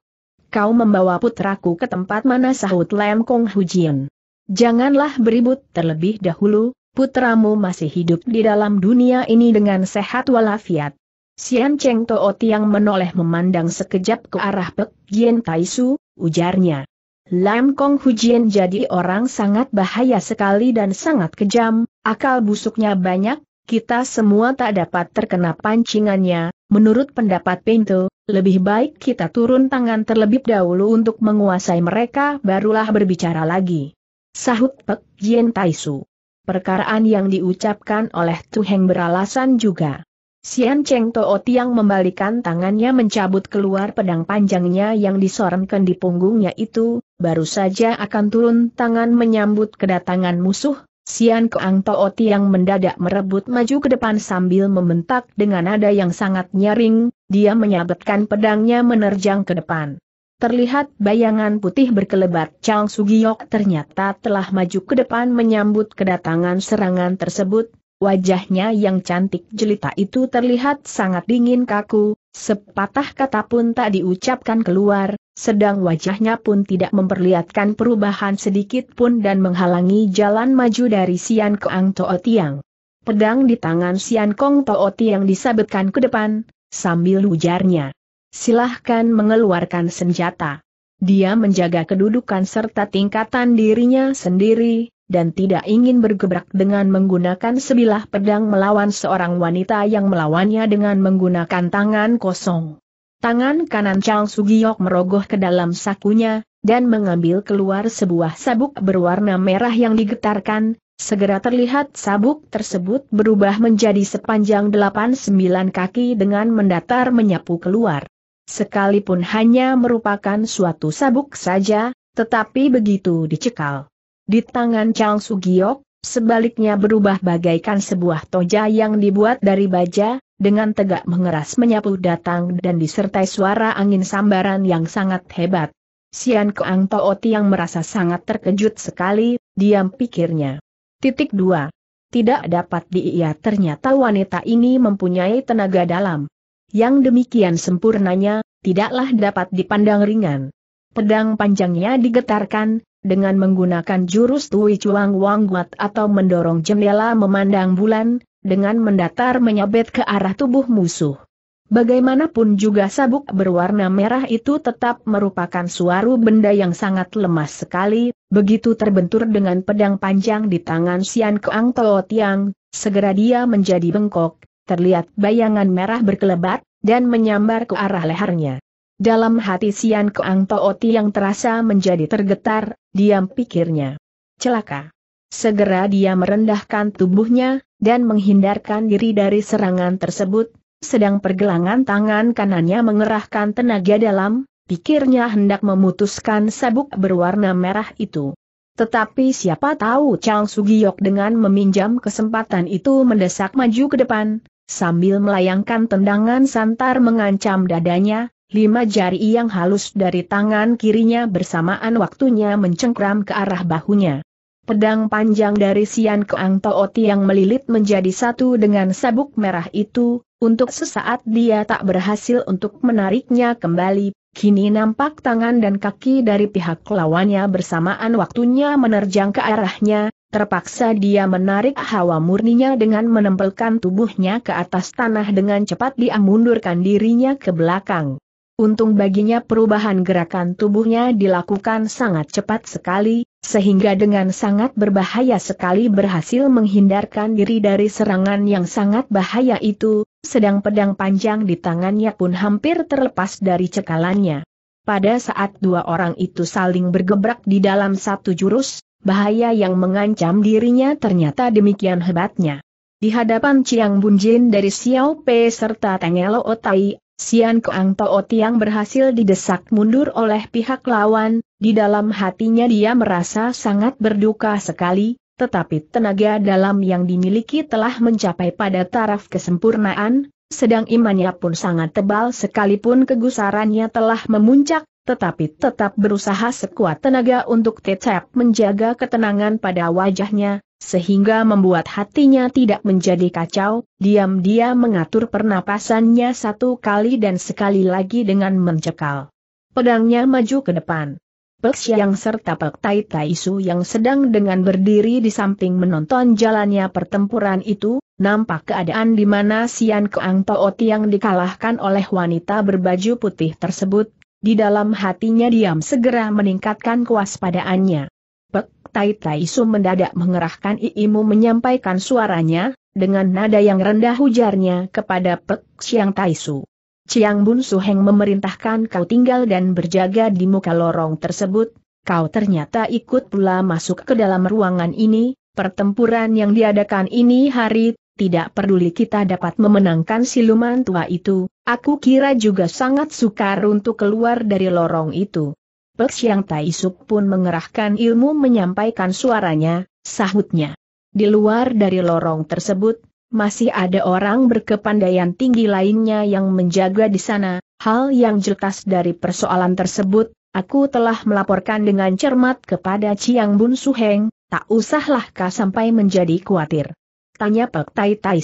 Kau membawa putraku ke tempat mana sahut Lam Kong Hujian. Janganlah beribut terlebih dahulu, putramu masih hidup di dalam dunia ini dengan sehat walafiat. Sian Cheng Toot yang menoleh memandang sekejap ke arah Pek Jian Taisu, ujarnya. Lam Kong Hujian jadi orang sangat bahaya sekali dan sangat kejam, akal busuknya banyak, kita semua tak dapat terkena pancingannya, menurut pendapat Pinto, lebih baik kita turun tangan terlebih dahulu untuk menguasai mereka barulah berbicara lagi. Sahut Pek Jien Taisu. Perkaraan yang diucapkan oleh Tuheng beralasan juga. Sian Cheng Too Tiang membalikan tangannya mencabut keluar pedang panjangnya yang disorongkan di punggungnya itu, baru saja akan turun tangan menyambut kedatangan musuh, Sian Keang Toot yang mendadak merebut maju ke depan sambil membentak dengan nada yang sangat nyaring, dia menyabetkan pedangnya menerjang ke depan. Terlihat bayangan putih berkelebat Chang Sugiyok ternyata telah maju ke depan menyambut kedatangan serangan tersebut, wajahnya yang cantik jelita itu terlihat sangat dingin kaku, sepatah kata pun tak diucapkan keluar, sedang wajahnya pun tidak memperlihatkan perubahan sedikit pun dan menghalangi jalan maju dari Sian Kong To'o Tiang. Pedang di tangan Sian Kong To'o Tiang disabetkan ke depan, sambil ujarnya. Silahkan mengeluarkan senjata. Dia menjaga kedudukan serta tingkatan dirinya sendiri, dan tidak ingin bergebrak dengan menggunakan sebilah pedang melawan seorang wanita yang melawannya dengan menggunakan tangan kosong. Tangan kanan Chang Sugiyok merogoh ke dalam sakunya, dan mengambil keluar sebuah sabuk berwarna merah yang digetarkan, segera terlihat sabuk tersebut berubah menjadi sepanjang 8-9 kaki dengan mendatar menyapu keluar. Sekalipun hanya merupakan suatu sabuk saja, tetapi begitu dicekal. Di tangan Chang Sugiyok, sebaliknya berubah bagaikan sebuah toja yang dibuat dari baja, dengan tegak mengeras menyapu datang dan disertai suara angin sambaran yang sangat hebat. Sian Keang Tooti yang merasa sangat terkejut sekali, diam pikirnya. Titik 2. Tidak dapat diia ternyata wanita ini mempunyai tenaga dalam. Yang demikian sempurnanya, tidaklah dapat dipandang ringan. Pedang panjangnya digetarkan, dengan menggunakan jurus Tui Chuang Wang Guat atau mendorong jendela memandang bulan, dengan mendatar menyabet ke arah tubuh musuh. Bagaimanapun juga sabuk berwarna merah itu tetap merupakan suaru benda yang sangat lemah sekali, begitu terbentur dengan pedang panjang di tangan Sian Keang Toh Tiang, segera dia menjadi bengkok, terlihat bayangan merah berkelebat, dan menyambar ke arah lehernya. Dalam hati Sian Keang Toh Tiang terasa menjadi tergetar, diam pikirnya. Celaka. Segera dia merendahkan tubuhnya, dan menghindarkan diri dari serangan tersebut, sedang pergelangan tangan kanannya mengerahkan tenaga dalam, pikirnya hendak memutuskan sabuk berwarna merah itu. Tetapi siapa tahu Chang Sugiyok dengan meminjam kesempatan itu mendesak maju ke depan, sambil melayangkan tendangan santar mengancam dadanya, lima jari yang halus dari tangan kirinya bersamaan waktunya mencengkram ke arah bahunya. Pedang panjang dari Sian Keang Tooti yang melilit menjadi satu dengan sabuk merah itu, untuk sesaat dia tak berhasil untuk menariknya kembali, kini nampak tangan dan kaki dari pihak lawannya bersamaan waktunya menerjang ke arahnya, terpaksa dia menarik hawa murninya dengan menempelkan tubuhnya ke atas tanah dengan cepat dia mundurkan dirinya ke belakang. Untung baginya perubahan gerakan tubuhnya dilakukan sangat cepat sekali, sehingga dengan sangat berbahaya sekali berhasil menghindarkan diri dari serangan yang sangat bahaya itu, sedang pedang panjang di tangannya pun hampir terlepas dari cekalannya. Pada saat dua orang itu saling bergebrak di dalam satu jurus, bahaya yang mengancam dirinya ternyata demikian hebatnya. Di hadapan Chiang Bunjin dari Xiao Pei serta Tengelo Otai, Sian Keang Tao Tiang berhasil didesak mundur oleh pihak lawan, di dalam hatinya dia merasa sangat berduka sekali, tetapi tenaga dalam yang dimiliki telah mencapai pada taraf kesempurnaan, sedang imannya pun sangat tebal sekalipun kegusarannya telah memuncak, tetapi tetap berusaha sekuat tenaga untuk tetap menjaga ketenangan pada wajahnya, sehingga membuat hatinya tidak menjadi kacau, diam-diam mengatur pernapasannya satu kali dan sekali lagi dengan mencekal. Pedangnya maju ke depan. Pek yang serta Pek Tai Tai Su yang sedang dengan berdiri di samping menonton jalannya pertempuran itu, nampak keadaan di mana Sian Keang Pao Tiang dikalahkan oleh wanita berbaju putih tersebut, di dalam hatinya diam segera meningkatkan kewaspadaannya. Pek Tai Tai Su mendadak mengerahkan iimu menyampaikan suaranya, dengan nada yang rendah hujarnya kepada Pek Siang Tai Su. Chiang Bun Su Heng memerintahkan kau tinggal dan berjaga di muka lorong tersebut, kau ternyata ikut pula masuk ke dalam ruangan ini, pertempuran yang diadakan ini hari tidak peduli kita dapat memenangkan siluman tua itu, Aku kira juga sangat sukar untuk keluar dari lorong itu. Peksiang Taisuk pun mengerahkan ilmu menyampaikan suaranya, sahutnya. Di luar dari lorong tersebut, masih ada orang berkepandaian tinggi lainnya yang menjaga di sana, hal yang jelas dari persoalan tersebut, aku telah melaporkan dengan cermat kepada Chiang Bun Suheng, tak usahlah kau sampai menjadi khawatir. Tanya Pek Tai Tai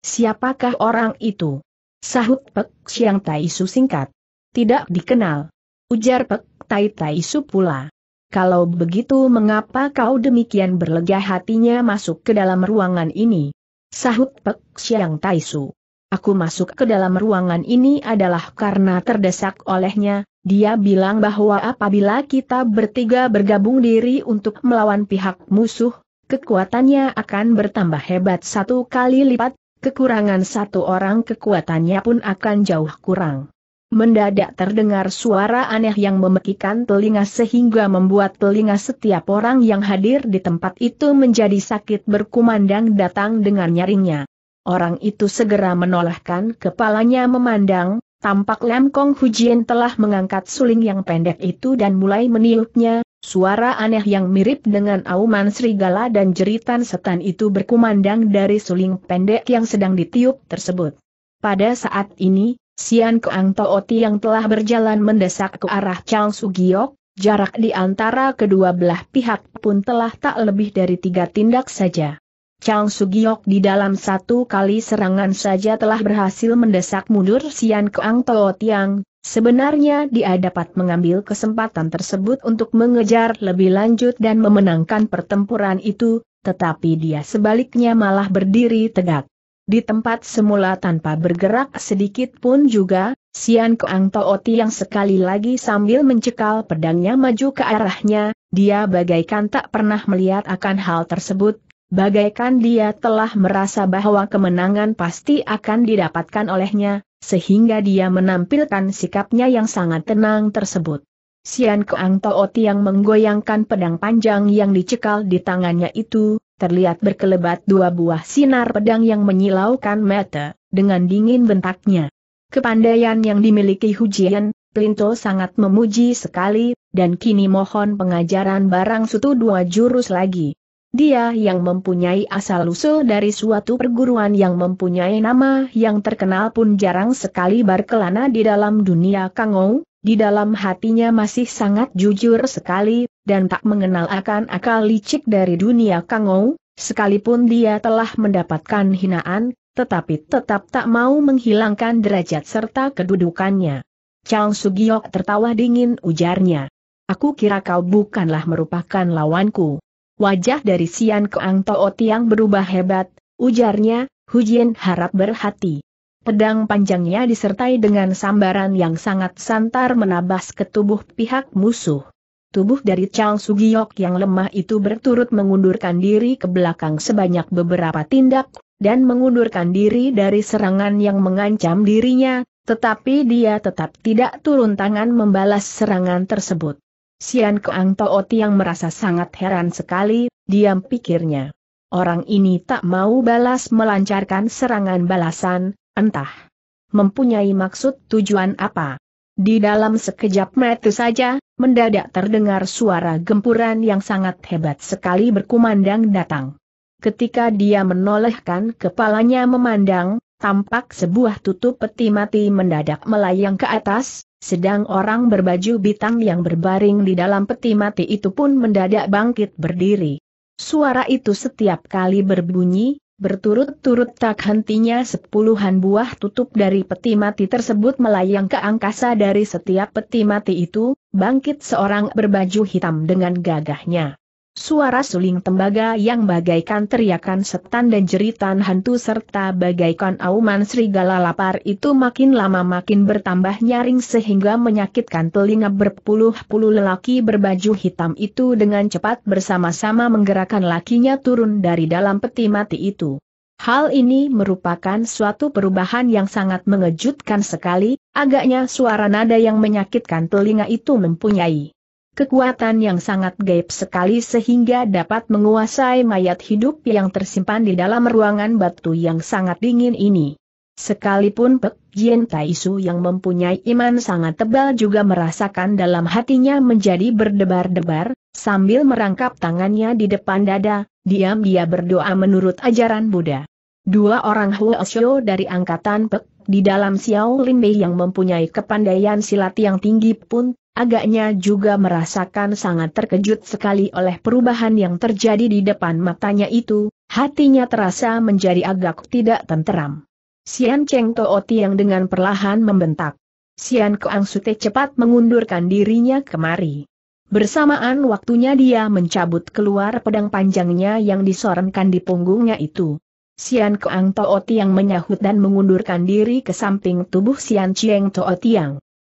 Siapakah orang itu? Sahut Pek Siang Taisu singkat. Tidak dikenal. Ujar Pek Tai Taisu pula. Kalau begitu mengapa kau demikian berlega hatinya masuk ke dalam ruangan ini? Sahut Pek Siang Taisu. Aku masuk ke dalam ruangan ini adalah karena terdesak olehnya, dia bilang bahwa apabila kita bertiga bergabung diri untuk melawan pihak musuh, kekuatannya akan bertambah hebat satu kali lipat, kekurangan satu orang kekuatannya pun akan jauh kurang. Mendadak terdengar suara aneh yang memekikan telinga sehingga membuat telinga setiap orang yang hadir di tempat itu menjadi sakit berkumandang datang dengan nyaringnya. Orang itu segera menolakkan kepalanya memandang, tampak Lam Kong Hujian telah mengangkat suling yang pendek itu dan mulai meniupnya, Suara aneh yang mirip dengan auman serigala dan jeritan setan itu berkumandang dari suling pendek yang sedang ditiup tersebut. Pada saat ini, Sian Keang Tooti yang telah berjalan mendesak ke arah Chang Sugiok, jarak di antara kedua belah pihak pun telah tak lebih dari tiga tindak saja. Chang Sugiok di dalam satu kali serangan saja telah berhasil mendesak mundur Sian Keang yang. Sebenarnya dia dapat mengambil kesempatan tersebut untuk mengejar lebih lanjut dan memenangkan pertempuran itu, tetapi dia sebaliknya malah berdiri tegak. Di tempat semula tanpa bergerak sedikit pun juga, Sian Keang Tooti yang sekali lagi sambil mencekal pedangnya maju ke arahnya, dia bagaikan tak pernah melihat akan hal tersebut, Bagaikan dia telah merasa bahwa kemenangan pasti akan didapatkan olehnya, sehingga dia menampilkan sikapnya yang sangat tenang tersebut. Sian Keang Tooti yang menggoyangkan pedang panjang yang dicekal di tangannya itu, terlihat berkelebat dua buah sinar pedang yang menyilaukan mata, dengan dingin bentaknya. Kepandaian yang dimiliki Hujian, Plinto sangat memuji sekali, dan kini mohon pengajaran barang sutu dua jurus lagi. Dia yang mempunyai asal-usul dari suatu perguruan yang mempunyai nama yang terkenal pun jarang sekali berkelana di dalam dunia Kangong, di dalam hatinya masih sangat jujur sekali, dan tak mengenal akan akal licik dari dunia Kangong, sekalipun dia telah mendapatkan hinaan, tetapi tetap tak mau menghilangkan derajat serta kedudukannya. Chang Sugiok tertawa dingin ujarnya. Aku kira kau bukanlah merupakan lawanku. Wajah dari Sian Keang Toot Tiang berubah hebat, ujarnya, Hujian harap berhati. Pedang panjangnya disertai dengan sambaran yang sangat santar menabas ke tubuh pihak musuh. Tubuh dari Chang Sugiyok yang lemah itu berturut mengundurkan diri ke belakang sebanyak beberapa tindak, dan mengundurkan diri dari serangan yang mengancam dirinya, tetapi dia tetap tidak turun tangan membalas serangan tersebut. Sian Keang Tooti yang merasa sangat heran sekali, diam pikirnya. Orang ini tak mau balas melancarkan serangan balasan, entah mempunyai maksud tujuan apa. Di dalam sekejap mata saja, mendadak terdengar suara gempuran yang sangat hebat sekali berkumandang datang. Ketika dia menolehkan kepalanya memandang, tampak sebuah tutup peti mati mendadak melayang ke atas, sedang orang berbaju bitang yang berbaring di dalam peti mati itu pun mendadak bangkit berdiri. Suara itu setiap kali berbunyi, berturut-turut tak hentinya sepuluhan buah tutup dari peti mati tersebut melayang ke angkasa dari setiap peti mati itu, bangkit seorang berbaju hitam dengan gagahnya. Suara suling tembaga yang bagaikan teriakan setan dan jeritan hantu serta bagaikan auman serigala lapar itu makin lama makin bertambah nyaring sehingga menyakitkan telinga berpuluh-puluh lelaki berbaju hitam itu dengan cepat bersama-sama menggerakkan lakinya turun dari dalam peti mati itu. Hal ini merupakan suatu perubahan yang sangat mengejutkan sekali, agaknya suara nada yang menyakitkan telinga itu mempunyai kekuatan yang sangat gaib sekali sehingga dapat menguasai mayat hidup yang tersimpan di dalam ruangan batu yang sangat dingin ini. Sekalipun Pek Jien Taisu yang mempunyai iman sangat tebal juga merasakan dalam hatinya menjadi berdebar-debar, sambil merangkap tangannya di depan dada, diam dia berdoa menurut ajaran Buddha. Dua orang Huo dari angkatan Pek di dalam Xiao Lin Mei yang mempunyai kepandaian silat yang tinggi pun agaknya juga merasakan sangat terkejut sekali oleh perubahan yang terjadi di depan matanya itu, hatinya terasa menjadi agak tidak tenteram. Sian Cheng Tuo Tiang dengan perlahan membentak. Sian Kuang Sute cepat mengundurkan dirinya kemari. Bersamaan waktunya dia mencabut keluar pedang panjangnya yang disorankan di punggungnya itu. Sian Kuang Tuo Tiang menyahut dan mengundurkan diri ke samping tubuh Sian Cheng Tuo Tiang.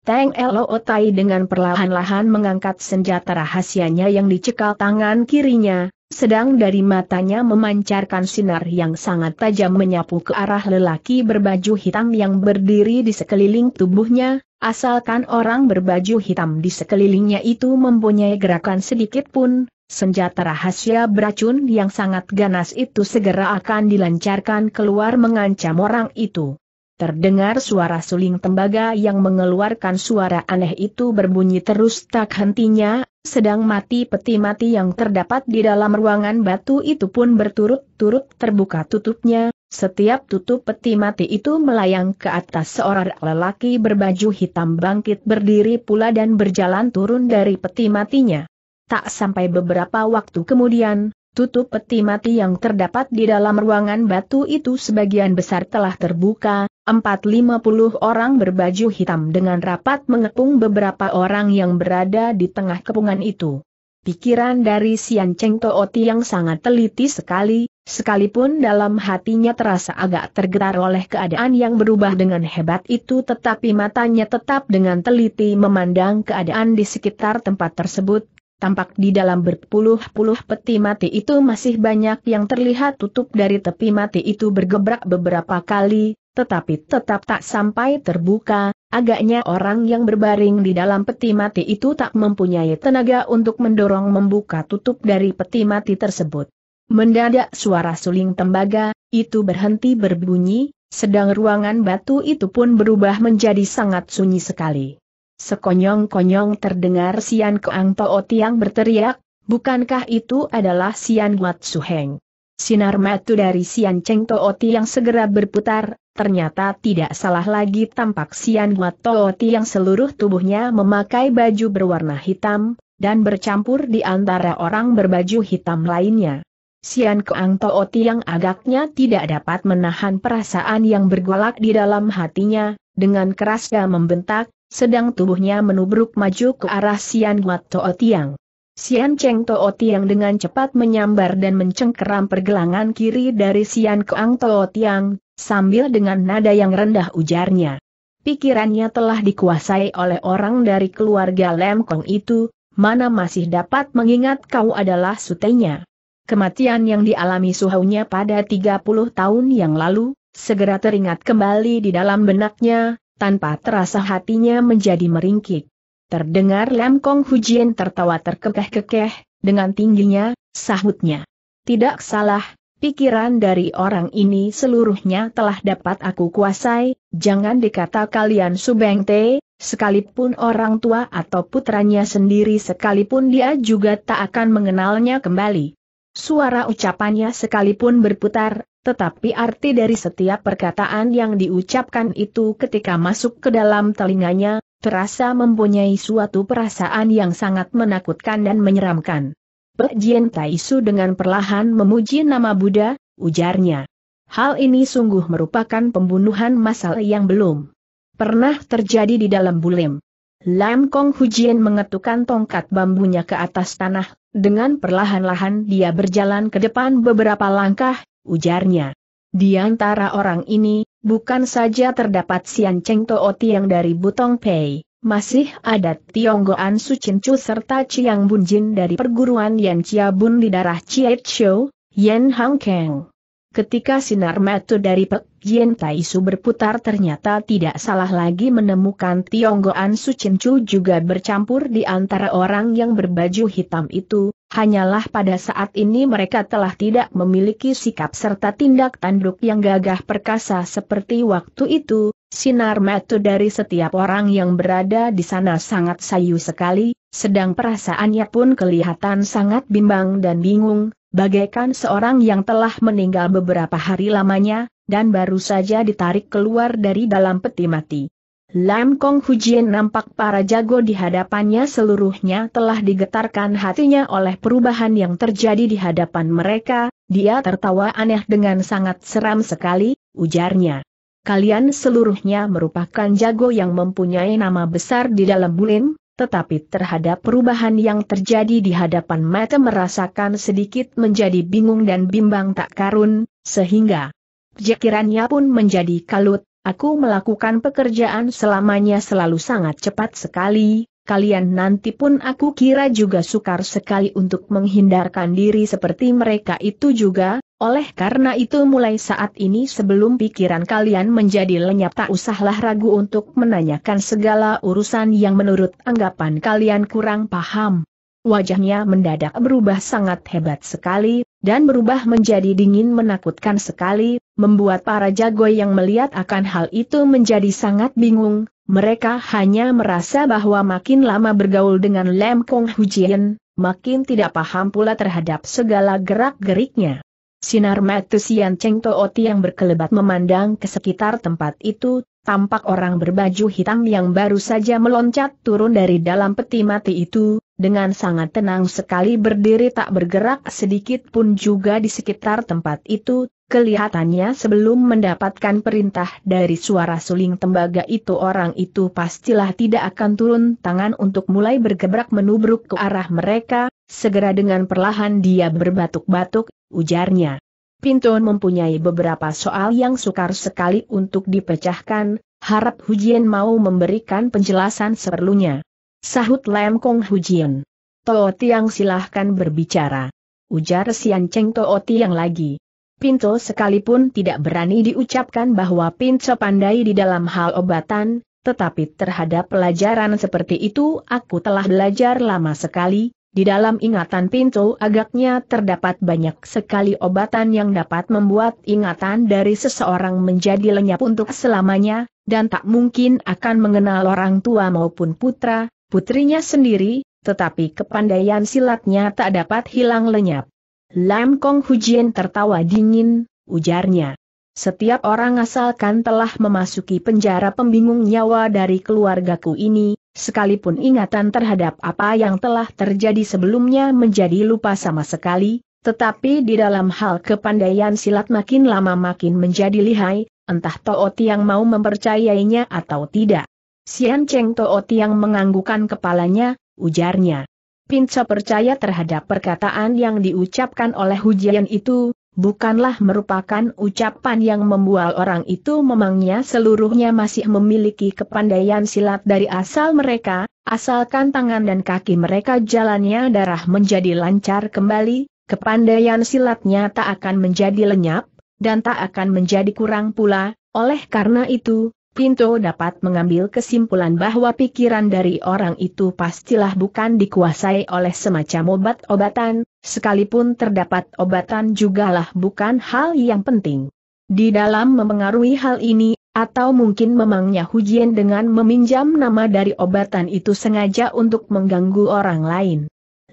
Tang Otai dengan perlahan-lahan mengangkat senjata rahasianya yang dicekal tangan kirinya, sedang dari matanya memancarkan sinar yang sangat tajam menyapu ke arah lelaki berbaju hitam yang berdiri di sekeliling tubuhnya, asalkan orang berbaju hitam di sekelilingnya itu mempunyai gerakan sedikit pun, senjata rahasia beracun yang sangat ganas itu segera akan dilancarkan keluar mengancam orang itu. Terdengar suara suling tembaga yang mengeluarkan suara aneh itu berbunyi terus tak hentinya, sedang mati peti mati yang terdapat di dalam ruangan batu itu pun berturut-turut terbuka tutupnya, setiap tutup peti mati itu melayang ke atas seorang lelaki berbaju hitam bangkit berdiri pula dan berjalan turun dari peti matinya. Tak sampai beberapa waktu kemudian, Tutup peti mati yang terdapat di dalam ruangan batu itu sebagian besar telah terbuka, Empat lima puluh orang berbaju hitam dengan rapat mengepung beberapa orang yang berada di tengah kepungan itu. Pikiran dari Sian Cheng Tooti yang sangat teliti sekali, sekalipun dalam hatinya terasa agak tergetar oleh keadaan yang berubah dengan hebat itu tetapi matanya tetap dengan teliti memandang keadaan di sekitar tempat tersebut, tampak di dalam berpuluh-puluh peti mati itu masih banyak yang terlihat tutup dari tepi mati itu bergebrak beberapa kali, tetapi tetap tak sampai terbuka, agaknya orang yang berbaring di dalam peti mati itu tak mempunyai tenaga untuk mendorong membuka tutup dari peti mati tersebut. Mendadak suara suling tembaga, itu berhenti berbunyi, sedang ruangan batu itu pun berubah menjadi sangat sunyi sekali. Sekonyong-konyong terdengar Sian Keang Po Tiang berteriak, bukankah itu adalah Sian Guat Suheng? Sinar matu dari Sian Cheng Tooti yang segera berputar, ternyata tidak salah lagi tampak Sian Guat Tooti yang seluruh tubuhnya memakai baju berwarna hitam, dan bercampur di antara orang berbaju hitam lainnya. Sian Keang Tooti yang agaknya tidak dapat menahan perasaan yang bergolak di dalam hatinya, dengan keras dia membentak, sedang tubuhnya menubruk maju ke arah Sian Guat Toa Tiang. Sian Cheng Toa Tiang dengan cepat menyambar dan mencengkeram pergelangan kiri dari Sian Keang Toa Tiang, sambil dengan nada yang rendah ujarnya. Pikirannya telah dikuasai oleh orang dari keluarga Lem Kong itu, mana masih dapat mengingat kau adalah sutenya. Kematian yang dialami suhunya pada 30 tahun yang lalu, segera teringat kembali di dalam benaknya, tanpa terasa hatinya menjadi meringkik. Terdengar Lam Kong Hujian tertawa terkekeh-kekeh, dengan tingginya, sahutnya. Tidak salah, pikiran dari orang ini seluruhnya telah dapat aku kuasai, jangan dikata kalian subeng te, sekalipun orang tua atau putranya sendiri sekalipun dia juga tak akan mengenalnya kembali. Suara ucapannya sekalipun berputar, tetapi arti dari setiap perkataan yang diucapkan itu ketika masuk ke dalam telinganya, terasa mempunyai suatu perasaan yang sangat menakutkan dan menyeramkan. Pek Jien Taisu dengan perlahan memuji nama Buddha, ujarnya. Hal ini sungguh merupakan pembunuhan massal yang belum pernah terjadi di dalam bulim. Lam Kong Hujian mengetukkan tongkat bambunya ke atas tanah, dengan perlahan-lahan dia berjalan ke depan beberapa langkah, ujarnya. Di antara orang ini, bukan saja terdapat Sian Cheng Tooti yang dari Butong Pei, masih ada Tionggoan Su Chin Chu serta Chiang Bunjin dari perguruan Yan Chia Bun di darah Chiet Chou, Yan Hang Keng. Ketika sinar metu dari Pek Jien Taisu berputar ternyata tidak salah lagi menemukan Tionggoan Sucin Chu juga bercampur di antara orang yang berbaju hitam itu, hanyalah pada saat ini mereka telah tidak memiliki sikap serta tindak tanduk yang gagah perkasa seperti waktu itu, Sinar metu dari setiap orang yang berada di sana sangat sayu sekali, sedang perasaannya pun kelihatan sangat bimbang dan bingung, bagaikan seorang yang telah meninggal beberapa hari lamanya, dan baru saja ditarik keluar dari dalam peti mati. Lam Kong Hujin nampak para jago di hadapannya seluruhnya telah digetarkan hatinya oleh perubahan yang terjadi di hadapan mereka, dia tertawa aneh dengan sangat seram sekali, ujarnya. Kalian seluruhnya merupakan jago yang mempunyai nama besar di dalam bulim, tetapi terhadap perubahan yang terjadi di hadapan mata merasakan sedikit menjadi bingung dan bimbang tak karun, sehingga pikirannya pun menjadi kalut, aku melakukan pekerjaan selamanya selalu sangat cepat sekali, kalian nanti pun aku kira juga sukar sekali untuk menghindarkan diri seperti mereka itu juga, oleh karena itu mulai saat ini sebelum pikiran kalian menjadi lenyap tak usahlah ragu untuk menanyakan segala urusan yang menurut anggapan kalian kurang paham. Wajahnya mendadak berubah sangat hebat sekali, dan berubah menjadi dingin menakutkan sekali, membuat para jago yang melihat akan hal itu menjadi sangat bingung, mereka hanya merasa bahwa makin lama bergaul dengan Lem Kong Hujian, makin tidak paham pula terhadap segala gerak-geriknya. Sinar mata Sian Cheng Tooti yang berkelebat memandang ke sekitar tempat itu, tampak orang berbaju hitam yang baru saja meloncat turun dari dalam peti mati itu, dengan sangat tenang sekali berdiri tak bergerak sedikit pun juga di sekitar tempat itu, kelihatannya sebelum mendapatkan perintah dari suara suling tembaga itu orang itu pastilah tidak akan turun tangan untuk mulai bergebrak menubruk ke arah mereka, segera dengan perlahan dia berbatuk-batuk, ujarnya. Pinton mempunyai beberapa soal yang sukar sekali untuk dipecahkan, harap Hujian mau memberikan penjelasan seperlunya. Sahut Lam Kong Hujian. Too Tiang silahkan berbicara. Ujar Sian Cheng Too Tiang lagi. Pinto sekalipun tidak berani diucapkan bahwa Pinto pandai di dalam hal obatan, tetapi terhadap pelajaran seperti itu aku telah belajar lama sekali, di dalam ingatan Pinto agaknya terdapat banyak sekali obatan yang dapat membuat ingatan dari seseorang menjadi lenyap untuk selamanya, dan tak mungkin akan mengenal orang tua maupun putra, putrinya sendiri, tetapi kepandaian silatnya tak dapat hilang lenyap. Lam Kong Hujian tertawa dingin, ujarnya. Setiap orang asalkan telah memasuki penjara pembingung nyawa dari keluargaku ini, sekalipun ingatan terhadap apa yang telah terjadi sebelumnya menjadi lupa sama sekali, tetapi di dalam hal kepandaian silat makin lama makin menjadi lihai, entah Toot yang mau mempercayainya atau tidak. Sian Cheng Toh Tiang menganggukan kepalanya, ujarnya. Pinca percaya terhadap perkataan yang diucapkan oleh hujian itu, bukanlah merupakan ucapan yang membual orang itu memangnya seluruhnya masih memiliki kepandaian silat dari asal mereka, asalkan tangan dan kaki mereka jalannya darah menjadi lancar kembali, kepandaian silatnya tak akan menjadi lenyap, dan tak akan menjadi kurang pula, oleh karena itu, Pinto dapat mengambil kesimpulan bahwa pikiran dari orang itu pastilah bukan dikuasai oleh semacam obat-obatan, sekalipun terdapat obatan jugalah bukan hal yang penting. Di dalam memengaruhi hal ini, atau mungkin memangnya Hujian dengan meminjam nama dari obatan itu sengaja untuk mengganggu orang lain.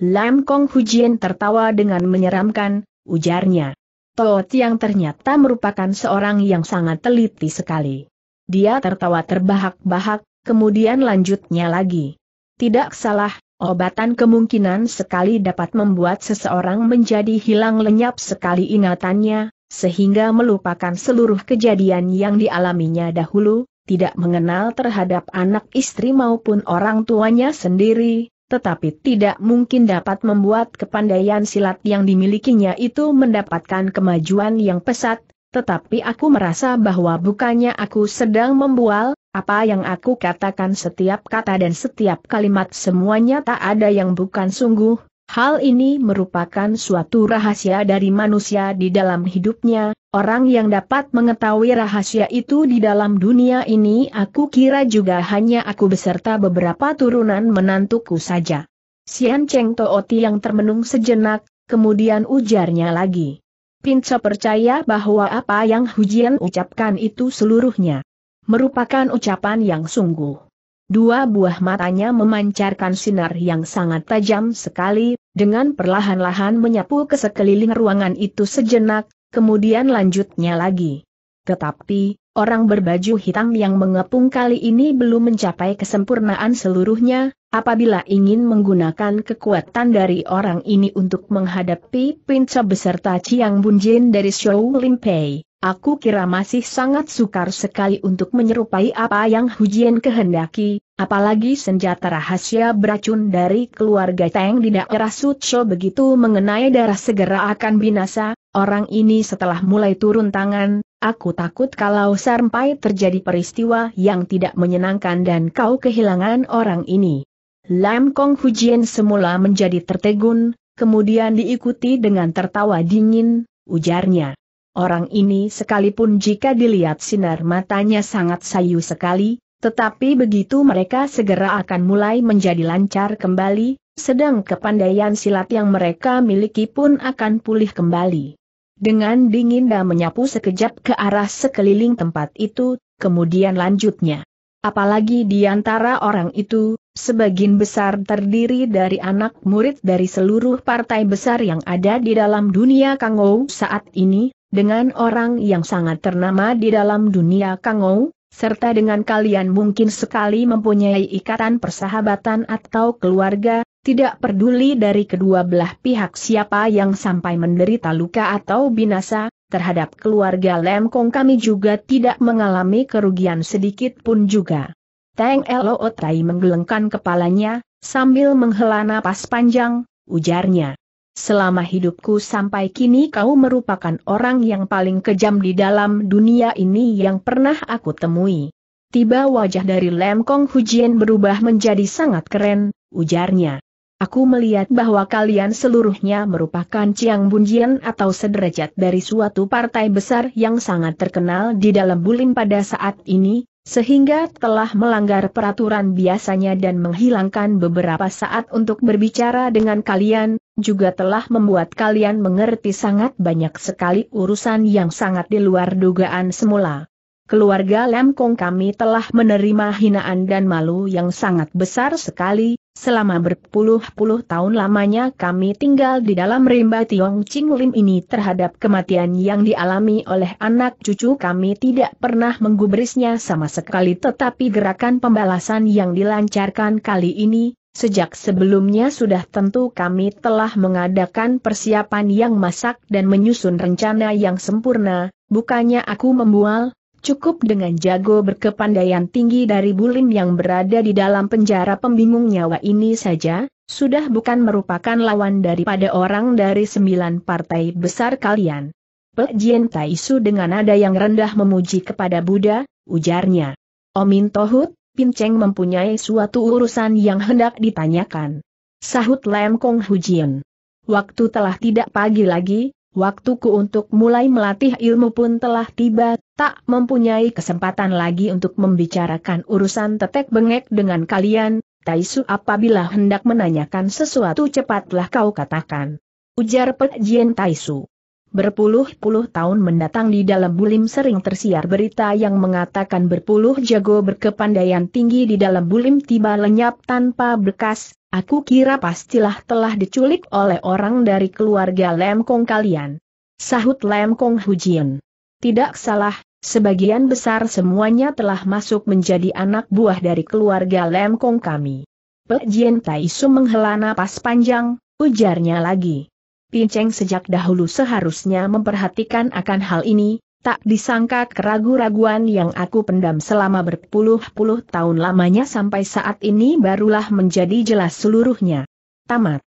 Lam Kong Hujian tertawa dengan menyeramkan, ujarnya. Toot yang ternyata merupakan seorang yang sangat teliti sekali. Dia tertawa terbahak-bahak, kemudian lanjutnya lagi. Tidak salah, obatan kemungkinan sekali dapat membuat seseorang menjadi hilang lenyap sekali ingatannya, sehingga melupakan seluruh kejadian yang dialaminya dahulu, tidak mengenal terhadap anak istri maupun orang tuanya sendiri, tetapi tidak mungkin dapat membuat kepandaian silat yang dimilikinya itu mendapatkan kemajuan yang pesat, tetapi aku merasa bahwa bukannya aku sedang membual, apa yang aku katakan setiap kata dan setiap kalimat semuanya tak ada yang bukan sungguh, Hal ini merupakan suatu rahasia dari manusia di dalam hidupnya, orang yang dapat mengetahui rahasia itu di dalam dunia ini aku kira juga hanya aku beserta beberapa turunan menantuku saja. Sian Cheng Tooti yang termenung sejenak, kemudian ujarnya lagi. Pinco percaya bahwa apa yang Hujian ucapkan itu seluruhnya merupakan ucapan yang sungguh. Dua buah matanya memancarkan sinar yang sangat tajam sekali, dengan perlahan-lahan menyapu ke sekeliling ruangan itu sejenak, kemudian lanjutnya lagi. Tetapi, orang berbaju hitam yang mengepung kali ini belum mencapai kesempurnaan seluruhnya, apabila ingin menggunakan kekuatan dari orang ini untuk menghadapi Pinca beserta Chiang Bunjin dari Shou Limpei. Aku kira masih sangat sukar sekali untuk menyerupai apa yang Hujian kehendaki, apalagi senjata rahasia beracun dari keluarga Tang di daerah Sutso begitu mengenai darah segera akan binasa, orang ini setelah mulai turun tangan, Aku takut kalau sampai terjadi peristiwa yang tidak menyenangkan dan kau kehilangan orang ini. Lam Kong Hujian semula menjadi tertegun, kemudian diikuti dengan tertawa dingin, ujarnya. Orang ini sekalipun jika dilihat sinar matanya sangat sayu sekali, tetapi begitu mereka segera akan mulai menjadi lancar kembali, sedang kepandaian silat yang mereka miliki pun akan pulih kembali. Dengan dingin dan menyapu sekejap ke arah sekeliling tempat itu, kemudian lanjutnya. Apalagi di antara orang itu, sebagian besar terdiri dari anak murid dari seluruh partai besar yang ada di dalam dunia Kangou saat ini, dengan orang yang sangat ternama di dalam dunia Kangou, serta dengan kalian mungkin sekali mempunyai ikatan persahabatan atau keluarga, tidak peduli dari kedua belah pihak siapa yang sampai menderita luka atau binasa, terhadap keluarga Lemkong kami juga tidak mengalami kerugian sedikit pun juga. Teng Elo Tai menggelengkan kepalanya, sambil menghela napas panjang, ujarnya. Selama hidupku sampai kini kau merupakan orang yang paling kejam di dalam dunia ini yang pernah aku temui. Tiba wajah dari Lemkong Kong berubah menjadi sangat keren, ujarnya. Aku melihat bahwa kalian seluruhnya merupakan ciang Bunjian atau sederajat dari suatu partai besar yang sangat terkenal di dalam bulim pada saat ini, sehingga telah melanggar peraturan biasanya dan menghilangkan beberapa saat untuk berbicara dengan kalian, juga telah membuat kalian mengerti sangat banyak sekali urusan yang sangat di luar dugaan semula. Keluarga Lemkong kami telah menerima hinaan dan malu yang sangat besar sekali, Selama berpuluh-puluh tahun lamanya kami tinggal di dalam rimba Tiong Ching Lim ini terhadap kematian yang dialami oleh anak cucu kami tidak pernah menggubrisnya sama sekali tetapi gerakan pembalasan yang dilancarkan kali ini, sejak sebelumnya sudah tentu kami telah mengadakan persiapan yang masak dan menyusun rencana yang sempurna, bukannya aku membual, Cukup dengan jago berkepandaian tinggi dari Bulim yang berada di dalam penjara pembingung nyawa ini saja, sudah bukan merupakan lawan daripada orang dari sembilan partai besar kalian. Pek Jien Taisu dengan nada yang rendah memuji kepada Buddha, ujarnya. Omin Tohut, Pinceng mempunyai suatu urusan yang hendak ditanyakan. Sahut Lem Kong Hujian. Waktu telah tidak pagi lagi, waktuku untuk mulai melatih ilmu pun telah tiba, tak mempunyai kesempatan lagi untuk membicarakan urusan tetek bengek dengan kalian, Taisu apabila hendak menanyakan sesuatu cepatlah kau katakan. Ujar Pek Jien Taisu. Berpuluh-puluh tahun mendatang di dalam bulim sering tersiar berita yang mengatakan berpuluh jago berkepandaian tinggi di dalam bulim tiba lenyap tanpa bekas, aku kira pastilah telah diculik oleh orang dari keluarga Lemkong kalian. Sahut Lemkong Kong Hujian. Tidak salah, Sebagian besar semuanya telah masuk menjadi anak buah dari keluarga Lemkong kami. Pek Jien Tai Su menghela napas panjang, ujarnya lagi. Pinceng sejak dahulu seharusnya memperhatikan akan hal ini, tak disangka keragu-raguan yang aku pendam selama berpuluh-puluh tahun lamanya sampai saat ini barulah menjadi jelas seluruhnya. Tamat.